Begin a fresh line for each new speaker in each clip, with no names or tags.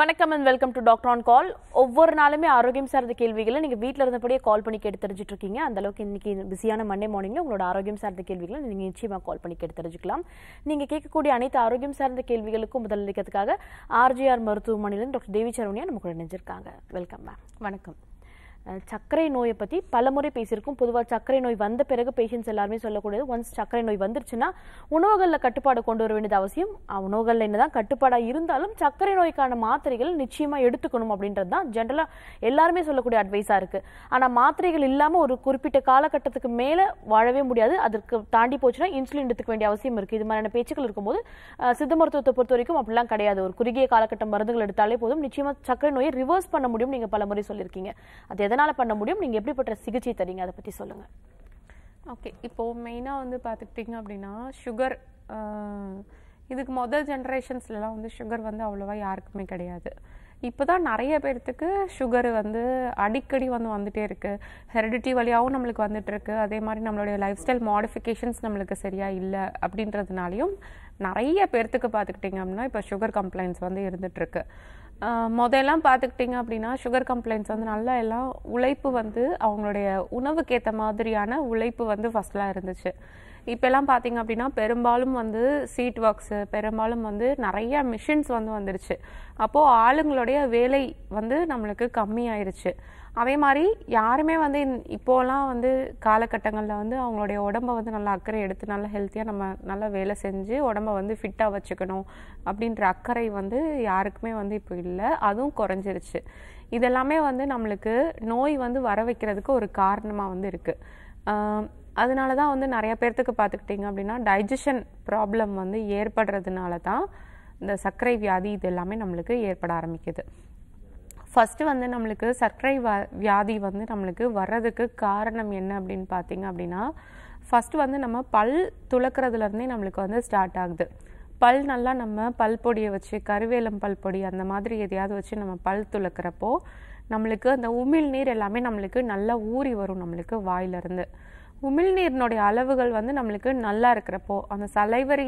வணக்கம் and welcome to doctor on call ஒவ்வொரு நாளுமே ஆரோக்கியம் சார்ந்த கேள்விகளை நீங்கள் வீட்டில் இருந்தபடியே கால் பண்ணி கேட்டு தெரிஞ்சுட்டு இருக்கீங்க அந்த அளவுக்கு இன்னைக்கு பிஸியான மண்டே மார்னிங்ல உங்களோட ஆரோக்கியம் சார்ந்த கேள்விகளை நீங்கள் நிச்சயமாக கால் பண்ணி கேட்டு தெரிஞ்சுக்கலாம் நீங்கள் கேட்கக்கூடிய அனைத்து ஆரோக்கியம் சார்ந்த கேள்விகளுக்கும் முதலளிக்கிறதுக்காக ஆர்ஜிஆர் மருத்துவமனையிலிருந்து டாக்டர் தேவி சரவணியா நம்ம கூட நினைஞ்சிருக்காங்க வெல்கம் மேம் வணக்கம் சர்க்கரை நோயை பற்றி பல முறை பேசியிருக்கோம் பொதுவாக சர்க்கரை நோய் வந்த பிறகு பேஷண்ட்ஸ் எல்லாருமே சொல்லக்கூடியது ஒன்ஸ் சர்க்கரை நோய் வந்துருச்சுன்னா உணவுகளில் கட்டுப்பாடு கொண்டு வர வேண்டியது அவசியம் உணவுகளில் என்னதான் கட்டுப்பாடாக இருந்தாலும் சர்க்கரை நோய்க்கான மாத்திரைகள் நிச்சயமாக எடுத்துக்கணும் அப்படின்றது தான் ஜென்ரலாக எல்லாருமே சொல்லக்கூடிய அட்வைஸாக இருக்குது ஆனால் மாத்திரைகள் இல்லாமல் ஒரு குறிப்பிட்ட காலகட்டத்துக்கு மேலே வாழவே முடியாது அதற்கு தாண்டி போச்சுன்னா இன்சுலின் எடுத்துக்க வேண்டிய அவசியம் இருக்குது இது மாதிரியான பேச்சுக்கள் இருக்கும்போது சித்த மருத்துவத்தை பொறுத்த வரைக்கும் அப்படிலாம் கிடையாது ஒரு குறுகிய காலகட்டம் மருந்துகள் எடுத்தாலே போதும் நிச்சயமாக சர்க்கரை நோயை ரிவர்ஸ் பண்ண முடியும் நீங்கள் பலமுறை சொல்லியிருக்கீங்க அது எதனால் எதனால் பண்ண முடியும் நீங்கள் எப்படிப்பட்ட சிகிச்சை தரீங்க அதை பற்றி சொல்லுங்கள்
ஓகே இப்போது மெயினாக வந்து பார்த்துக்கிட்டிங்க அப்படின்னா சுகர் இதுக்கு முதல் ஜென்ரேஷன்ஸ்லலாம் வந்து சுகர் வந்து அவ்வளோவா யாருக்குமே கிடையாது இப்போ தான் நிறைய பேர்த்துக்கு சுகர் வந்து அடிக்கடி வந்து வந்துகிட்டே இருக்குது ஹெரிடிட்டி வழியாகவும் நம்மளுக்கு வந்துட்டுருக்கு அதே மாதிரி நம்மளுடைய லைஃப் ஸ்டைல் மாடிஃபிகேஷன்ஸ் நம்மளுக்கு சரியாக இல்லை அப்படின்றதுனாலையும் நிறைய பேர்த்துக்கு பார்த்துக்கிட்டிங்க அப்படின்னா இப்போ சுகர் கம்ப்ளைண்ட்ஸ் வந்து இருந்துகிட்ருக்கு முதல்லாம் பார்த்துக்கிட்டிங்க அப்படின்னா சுகர் கம்ப்ளைண்ட்ஸ் வந்து நல்லா எல்லாம் உழைப்பு வந்து அவங்களுடைய உணவுக்கேற்ற மாதிரியான உழைப்பு வந்து ஃபஸ்ட்லாம் இருந்துச்சு இப்போல்லாம் பார்த்தீங்க அப்படின்னா பெரும்பாலும் வந்து சீட் ஒர்க்ஸு பெரும்பாலும் வந்து நிறைய மிஷின்ஸ் வந்து வந்துருச்சு அப்போது ஆளுங்களுடைய வேலை வந்து நம்மளுக்கு கம்மியாயிருச்சு அதே மாதிரி யாருமே வந்து இப்போலாம் வந்து காலகட்டங்களில் வந்து அவங்களுடைய உடம்பை வந்து நல்லா அக்கறை எடுத்து நல்லா ஹெல்த்தியாக நம்ம நல்லா வேலை செஞ்சு உடம்பை வந்து ஃபிட்டாக வச்சுக்கணும் அப்படின்ற அக்கறை வந்து யாருக்குமே வந்து இப்போ இல்லை அதுவும் குறைஞ்சிருச்சு இதெல்லாமே வந்து நம்மளுக்கு நோய் வந்து வர வைக்கிறதுக்கு ஒரு காரணமாக வந்து இருக்குது அதனால தான் வந்து நிறைய பேர்த்துக்கு பார்த்துக்கிட்டிங்க அப்படின்னா டைஜஷன் ப்ராப்ளம் வந்து ஏற்படுறதுனால தான் இந்த சர்க்கரை வியாதி இது எல்லாமே நம்மளுக்கு ஏற்பட ஆரம்பிக்குது ஃபஸ்ட்டு வந்து நம்மளுக்கு சர்க்கரை வ வியாதி வந்து நம்மளுக்கு வர்றதுக்கு காரணம் என்ன அப்படின்னு பார்த்தீங்க அப்படின்னா ஃபஸ்ட்டு வந்து நம்ம பல் துளக்கிறதுலேருந்தே நம்மளுக்கு வந்து ஸ்டார்ட் ஆகுது பல் நல்லா நம்ம பல் பொடியை வச்சு கருவேலம் பல் பொடி அந்த மாதிரி எதையாவது வச்சு நம்ம பல் துளக்கிறப்போ நம்மளுக்கு அந்த உமிழ் நீர் எல்லாமே நம்மளுக்கு நல்லா ஊறி வரும் நம்மளுக்கு வாயிலிருந்து உமிழ்நீரினுடைய அளவுகள் வந்து நம்மளுக்கு நல்லா இருக்கிறப்போ அந்த சலைவரி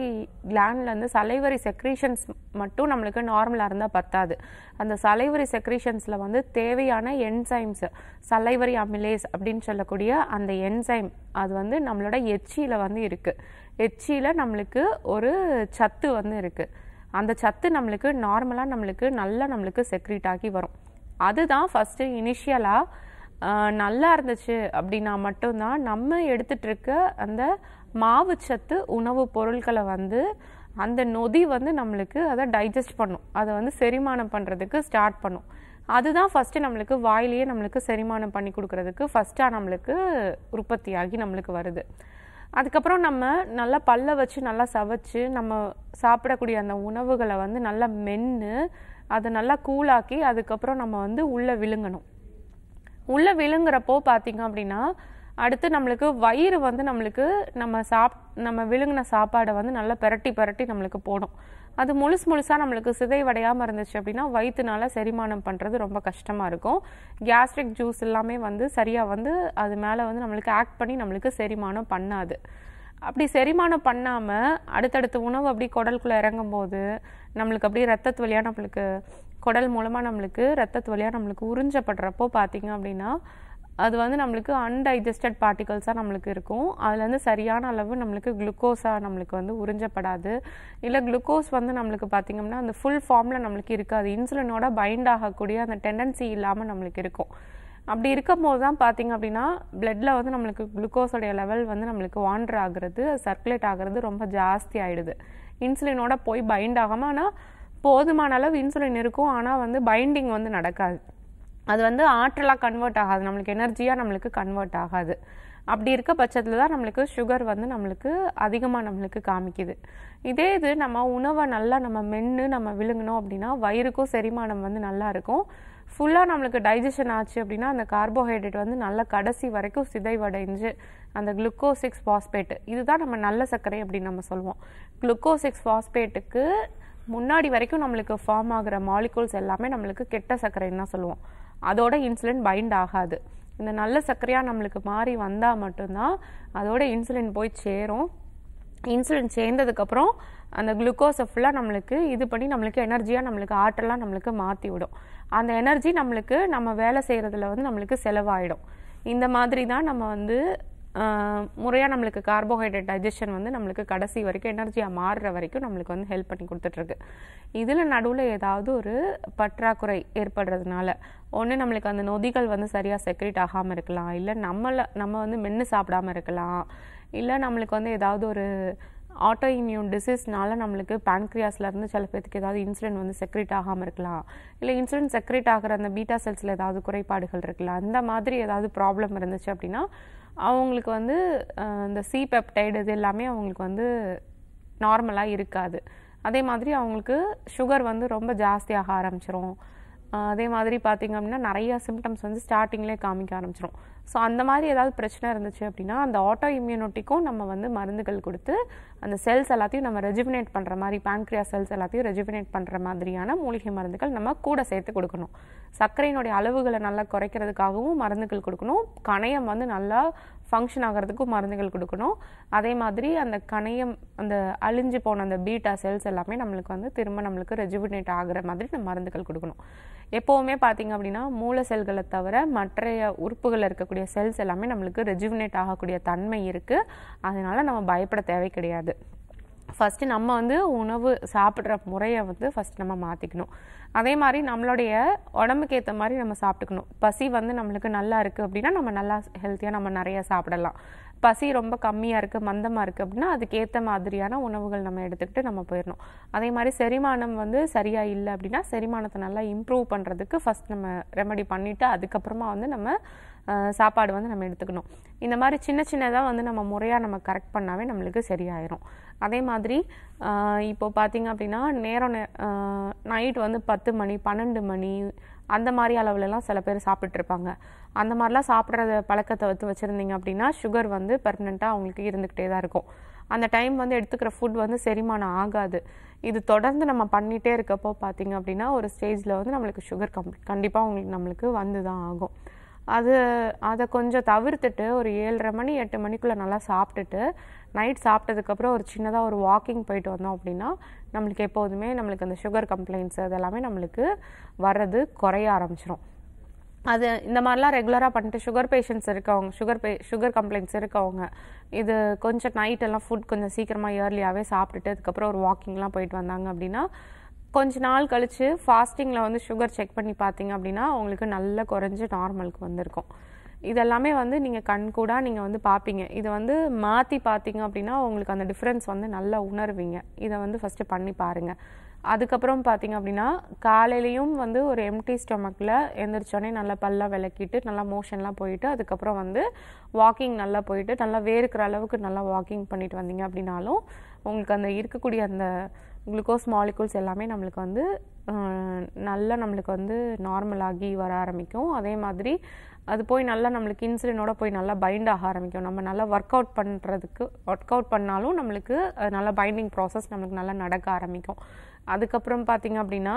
கிளாண்ட்லேருந்து சலைவரி செக்ரீஷன்ஸ் மட்டும் நம்மளுக்கு நார்மலாக இருந்தால் பத்தாது அந்த சலைவரி செக்ரீஷன்ஸில் வந்து தேவையான என்சைம்ஸ் சலைவரி அமிலேஸ் அப்படின்னு சொல்லக்கூடிய அந்த என்சைம் அது வந்து நம்மளோட எச்சியில் வந்து இருக்குது எச்சியில் நம்மளுக்கு ஒரு சத்து வந்து இருக்குது அந்த சத்து நம்மளுக்கு நார்மலாக நம்மளுக்கு நல்லா நம்மளுக்கு செக்ரீட் ஆகி வரும் அதுதான் ஃபஸ்ட்டு இனிஷியலாக நல்லா இருந்துச்சு அப்படின்னா மட்டும்தான் நம்ம எடுத்துகிட்ருக்க அந்த மாவுச்சத்து உணவு பொருட்களை வந்து அந்த நொதி வந்து நம்மளுக்கு அதை டைஜஸ்ட் பண்ணும் அதை வந்து செரிமானம் பண்ணுறதுக்கு ஸ்டார்ட் பண்ணும் அதுதான் ஃபஸ்ட்டு நம்மளுக்கு வாயிலேயே நம்மளுக்கு செரிமானம் பண்ணி கொடுக்கறதுக்கு ஃபஸ்ட்டாக நம்மளுக்கு உற்பத்தியாகி நம்மளுக்கு வருது அதுக்கப்புறம் நம்ம நல்லா பல்ல வச்சு நல்லா சவைச்சு நம்ம சாப்பிடக்கூடிய அந்த உணவுகளை வந்து நல்லா மென்று அதை நல்லா கூலாக்கி அதுக்கப்புறம் நம்ம வந்து உள்ளே விழுங்கணும் உள்ளே விழுங்குறப்போ பார்த்தீங்க அப்படின்னா அடுத்து நம்மளுக்கு வயிறு வந்து நம்மளுக்கு நம்ம சாப் நம்ம விழுங்கின சாப்பாடை வந்து நல்லா பெரட்டி பெரட்டி நம்மளுக்கு போடும் அது முழுசு முழுசாக நம்மளுக்கு சிதைவடையாமல் இருந்துச்சு அப்படின்னா வயிற்றுனால செரிமானம் பண்ணுறது ரொம்ப கஷ்டமாக இருக்கும் கேஸ்ட்ரிக் ஜூஸ் எல்லாமே வந்து சரியாக வந்து அது மேலே வந்து நம்மளுக்கு ஆக்ட் பண்ணி நம்மளுக்கு செரிமானம் பண்ணாது அப்படி செரிமானம் பண்ணாமல் அடுத்தடுத்த உணவு அப்படி குடலுக்குள்ளே இறங்கும்போது நம்மளுக்கு அப்படியே ரத்தத்து வழியாக நம்மளுக்கு குடல் மூலமாக நம்மளுக்கு ரத்தத்து வழியாக நம்மளுக்கு உறிஞ்சப்படுறப்போ பார்த்திங்க அப்படின்னா அது வந்து நம்மளுக்கு அன்டைஜஸ்டட் பார்ட்டிகல்ஸாக நம்மளுக்கு இருக்கும் அதுலேருந்து சரியான அளவு நம்மளுக்கு குளுக்கோஸாக நம்மளுக்கு வந்து உறிஞ்சப்படாது இல்லை குளுக்கோஸ் வந்து நம்மளுக்கு பார்த்திங்கன்னா அந்த ஃபுல் ஃபார்மில் நம்மளுக்கு இருக்காது இன்சுலினோட பைண்ட் ஆகக்கூடிய அந்த டெண்டன்சி இல்லாமல் நம்மளுக்கு இருக்கும் அப்படி இருக்கும்போது தான் பார்த்திங்க அப்படின்னா பிளட்டில் வந்து நம்மளுக்கு குளுக்கோஸோடைய லெவல் வந்து நம்மளுக்கு வாண்டர் ஆகிறது சர்க்குலேட் ஆகிறது ரொம்ப ஜாஸ்தி ஆகிடுது இன்சுலினோட போய் பைண்ட் ஆகாமல் ஆனால் போதுமான அளவு இன்சுலின் இருக்கும் ஆனால் வந்து பைண்டிங் வந்து நடக்காது அது வந்து ஆற்றலாக கன்வெர்ட் ஆகாது நம்மளுக்கு எனர்ஜியாக நம்மளுக்கு கன்வெர்ட் ஆகாது அப்படி இருக்க பட்சத்தில் தான் நம்மளுக்கு சுகர் வந்து நம்மளுக்கு அதிகமாக நம்மளுக்கு காமிக்குது இதே இது நம்ம உணவை நல்லா நம்ம மென்று நம்ம விழுங்கினோம் அப்படின்னா வயிறுக்கும் செரிமானம் வந்து நல்லா இருக்கும் ஃபுல்லாக நம்மளுக்கு டைஜஷன் ஆச்சு அப்படின்னா அந்த கார்போஹைட்ரேட் வந்து நல்ல கடைசி வரைக்கும் சிதைவடைஞ்சு அந்த குளுக்கோசிக்ஸ் ஃபாஸ்பேட்டு இதுதான் நம்ம நல்ல சர்க்கரை அப்படின்னு நம்ம சொல்லுவோம் குளுக்கோசிக்ஸ் ஃபாஸ்பேட்டுக்கு முன்னாடி வரைக்கும் நம்மளுக்கு ஃபார்ம் ஆகிற மாலிகூல்ஸ் எல்லாமே நம்மளுக்கு கெட்ட சர்க்கரைன்னு தான் சொல்லுவோம் அதோட இன்சுலின் பைண்ட் ஆகாது இந்த நல்ல சர்க்கரையாக நம்மளுக்கு மாறி வந்தால் மட்டும்தான் அதோட இன்சுலின் போய் சேரும் இன்சுலின் சேர்ந்ததுக்கப்புறம் அந்த குளுக்கோஸை ஃபுல்லாக நம்மளுக்கு இது பண்ணி நம்மளுக்கு எனர்ஜியாக நம்மளுக்கு ஆற்றலாக நம்மளுக்கு மாற்றி விடும் அந்த எனர்ஜி நம்மளுக்கு நம்ம வேலை செய்கிறதுல வந்து நம்மளுக்கு செலவாயிடும் இந்த மாதிரி தான் நம்ம வந்து முறையாக நம்மளுக்கு கார்போஹைட்ரேட் டைஜஷன் வந்து நம்மளுக்கு கடைசி வரைக்கும் எனர்ஜியாக மாறுற வரைக்கும் நம்மளுக்கு வந்து ஹெல்ப் பண்ணி கொடுத்துட்ருக்கு இதில் நடுவில் ஏதாவது ஒரு பற்றாக்குறை ஏற்படுறதுனால ஒன்று நம்மளுக்கு அந்த நொதிகள் வந்து சரியாக செக்ரேட் ஆகாமல் இருக்கலாம் இல்லை நம்மளை நம்ம வந்து மென்று சாப்பிடாமல் இருக்கலாம் இல்லை நம்மளுக்கு வந்து ஏதாவது ஒரு ஆட்டோ இம்யூன் டிசீஸ்னால நம்மளுக்கு பேங்க்ரியாஸ்லேருந்து சில பேத்துக்கு ஏதாவது இன்சுலின் வந்து செக்ரேட் ஆகாமல் இருக்கலாம் இல்லை இன்சுலின் செக்ரேட் ஆகிற அந்த பீட்டா செல்ஸில் ஏதாவது குறைபாடுகள் இருக்கலாம் அந்த மாதிரி ஏதாவது ப்ராப்ளம் இருந்துச்சு அப்படின்னா அவங்களுக்கு வந்து இந்த சி பெப்டைடு இது எல்லாமே அவங்களுக்கு வந்து நார்மலாக இருக்காது அதே மாதிரி அவங்களுக்கு சுகர் வந்து ரொம்ப ஜாஸ்தியாக ஆரம்பிச்சிரும் அதே மாதிரி பார்த்திங்க அப்படின்னா நிறையா சிம்டம்ஸ் வந்து ஸ்டார்டிங்லேயே காமிக்க ஆரம்பிச்சிடும் ஸோ அந்த மாதிரி ஏதாவது பிரச்சனை இருந்துச்சு அப்படின்னா அந்த ஆட்டோ இம்யூனிட்டிக்கும் நம்ம வந்து மருந்துகள் கொடுத்து அந்த செல்ஸ் எல்லாத்தையும் நம்ம ரெஜிவினேட் பண்ணுற மாதிரி பேங்க்ரியா செல்ஸ் எல்லாத்தையும் ரெஜிவினேட் பண்ணுற மாதிரியான மூலிகை மருந்துகள் நம்ம கூட சேர்த்து கொடுக்கணும் சர்க்கரையினுடைய அளவுகளை நல்லா குறைக்கிறதுக்காகவும் மருந்துகள் கொடுக்கணும் கணையம் வந்து நல்லா ஃபங்க்ஷன் ஆகிறதுக்கும் மருந்துகள் கொடுக்கணும் அதே மாதிரி அந்த கணையம் அந்த அழிஞ்சு போன அந்த பீட்டா செல்ஸ் எல்லாமே நம்மளுக்கு வந்து திரும்ப நம்மளுக்கு ரெஜுபினேட் ஆகிற மாதிரி நம்ம மருந்துகள் கொடுக்கணும் எப்போவுமே பார்த்திங்க அப்படின்னா மூல செல்களை தவிர மற்றைய உறுப்புகளில் இருக்கக்கூடிய செல்ஸ் எல்லாமே நம்மளுக்கு ரெஜுவினேட் ஆகக்கூடிய தன்மை இருக்குது அதனால் நம்ம பயப்பட தேவை கிடையாது ஃபஸ்ட்டு நம்ம வந்து உணவு சாப்பிட்ற முறையை வந்து ஃபஸ்ட் நம்ம மாற்றிக்கணும் அதே மாதிரி நம்மளுடைய உடம்புக்கு ஏற்ற மாதிரி நம்ம சாப்பிட்டுக்கணும் பசி வந்து நம்மளுக்கு நல்லா இருக்குது அப்படின்னா நம்ம நல்லா ஹெல்த்தியாக நம்ம நிறையா சாப்பிடலாம் பசி ரொம்ப கம்மியாக இருக்குது மந்தமாக இருக்குது அப்படின்னா அதுக்கேற்ற மாதிரியான உணவுகள் நம்ம எடுத்துக்கிட்டு நம்ம போயிடணும் அதே மாதிரி செரிமானம் வந்து சரியாக இல்லை அப்படின்னா செரிமானத்தை நல்லா இம்ப்ரூவ் பண்ணுறதுக்கு ஃபஸ்ட் நம்ம ரெமடி பண்ணிவிட்டு அதுக்கப்புறமா வந்து நம்ம சாப்பாடு வந்து நம்ம எடுத்துக்கணும் இந்த மாதிரி சின்ன சின்னதாக வந்து நம்ம முறையாக நம்ம கரெக்ட் பண்ணாவே நம்மளுக்கு சரியாயிரும் அதே மாதிரி இப்போ பார்த்திங்க அப்படின்னா நேரம் நைட் வந்து பத்து மணி பன்னெண்டு மணி அந்த மாதிரி அளவுலலாம் சில பேர் சாப்பிட்ருப்பாங்க அந்த மாதிரிலாம் சாப்பிட்ற பழக்கத்தை வந்து வச்சுருந்தீங்க அப்படின்னா சுகர் வந்து பெர்மனெண்ட்டாக அவங்களுக்கு இருந்துக்கிட்டே தான் இருக்கும் அந்த டைம் வந்து எடுத்துக்கிற ஃபுட் வந்து செரிமானம் ஆகாது இது தொடர்ந்து நம்ம பண்ணிகிட்டே இருக்கப்போ பார்த்திங்க அப்படின்னா ஒரு ஸ்டேஜில் வந்து நம்மளுக்கு சுகர் கம் கண்டிப்பாக அவங்களுக்கு நம்மளுக்கு வந்து தான் ஆகும் அது அதை கொஞ்சம் தவிர்த்துட்டு ஒரு ஏழரை மணி எட்டு மணிக்குள்ளே நல்லா சாப்பிட்டுட்டு நைட் சாப்பிட்டதுக்கப்புறம் ஒரு சின்னதாக ஒரு வாக்கிங் போயிட்டு வந்தோம் அப்படின்னா நம்மளுக்கு எப்போதுமே நம்மளுக்கு அந்த சுகர் கம்ப்ளைண்ட்ஸ் அதெல்லாமே நம்மளுக்கு வர்றது குறைய ஆரம்பிச்சிடும் அது இந்த மாதிரிலாம் ரெகுலராக பண்ணிட்டு சுகர் பேஷண்ட்ஸ் இருக்கவங்க சுகர் பே சுகர் கம்ப்ளைண்ட்ஸ் இருக்கவங்க இது கொஞ்சம் நைட்டெல்லாம் ஃபுட் கொஞ்சம் சீக்கிரமாக இயர்லியாகவே சாப்பிட்டுட்டு அதுக்கப்புறம் ஒரு வாக்கிங்லாம் போயிட்டு வந்தாங்க அப்படின்னா கொஞ்ச நாள் கழித்து ஃபாஸ்டிங்கில் வந்து சுகர் செக் பண்ணி பார்த்தீங்க அப்படின்னா அவங்களுக்கு நல்லா குறைஞ்சி நார்மலுக்கு வந்திருக்கும் இதெல்லாமே வந்து நீங்கள் கண் கூட நீங்கள் வந்து பார்ப்பீங்க இதை வந்து மாற்றி பார்த்தீங்க அப்படின்னா உங்களுக்கு அந்த டிஃப்ரென்ஸ் வந்து நல்லா உணர்வீங்க இதை வந்து ஃபஸ்ட்டு பண்ணி பாருங்கள் அதுக்கப்புறம் பார்த்தீங்க அப்படின்னா காலையிலையும் வந்து ஒரு எம்டி ஸ்டொமக்கில் எந்திரிச்சோடனே நல்லா பல்லாம் விளக்கிட்டு நல்லா மோஷன்லாம் போயிட்டு அதுக்கப்புறம் வந்து வாக்கிங் நல்லா போயிட்டு நல்லா வேறுக்கிற அளவுக்கு நல்லா வாக்கிங் பண்ணிட்டு வந்தீங்க அப்படின்னாலும் உங்களுக்கு அந்த இருக்கக்கூடிய அந்த குளுக்கோஸ் மாலிகூல்ஸ் எல்லாமே நம்மளுக்கு வந்து நல்லா நம்மளுக்கு வந்து நார்மலாகி வர ஆரம்பிக்கும் அதே மாதிரி அது போய் நல்லா நம்மளுக்கு இன்சுலினோட போய் நல்லா பைண்ட் ஆக ஆரம்பிக்கும் நம்ம நல்லா ஒர்க் அவுட் பண்ணுறதுக்கு ஒர்க் அவுட் பண்ணாலும் நம்மளுக்கு நல்லா பைண்டிங் ப்ராசஸ் நம்மளுக்கு நல்லா நடக்க ஆரம்பிக்கும் அதுக்கப்புறம் பார்த்தீங்க அப்படின்னா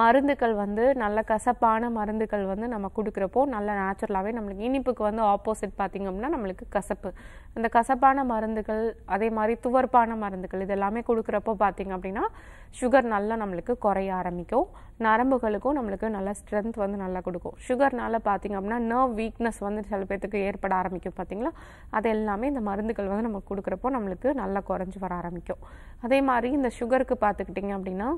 மருந்துகள் வந்து நல்ல கசப்பான மருந்துகள் வந்து நம்ம கொடுக்குறப்போ நல்ல நேச்சுரலாகவே நம்மளுக்கு இனிப்புக்கு வந்து ஆப்போசிட் பார்த்திங்க அப்படின்னா நம்மளுக்கு கசப்பு அந்த கசப்பான மருந்துகள் அதே மாதிரி துவர்ப்பான மருந்துகள் இதெல்லாமே கொடுக்குறப்போ பார்த்திங்க அப்படின்னா சுகர் நல்லா நம்மளுக்கு குறைய ஆரம்பிக்கும் நரம்புகளுக்கும் நம்மளுக்கு நல்ல ஸ்ட்ரென்த் வந்து நல்லா கொடுக்கும் சுகர்னால் பார்த்திங்க அப்படின்னா நர்வ் வீக்னஸ் வந்து சில பேர்த்துக்கு ஏற்பட ஆரம்பிக்கும் பார்த்திங்களா அது எல்லாமே இந்த மருந்துகள் வந்து நம்ம கொடுக்குறப்போ நம்மளுக்கு நல்லா குறைஞ்சி வர ஆரம்பிக்கும் அதே மாதிரி இந்த சுகருக்கு பார்த்துக்கிட்டிங்க அப்படின்னா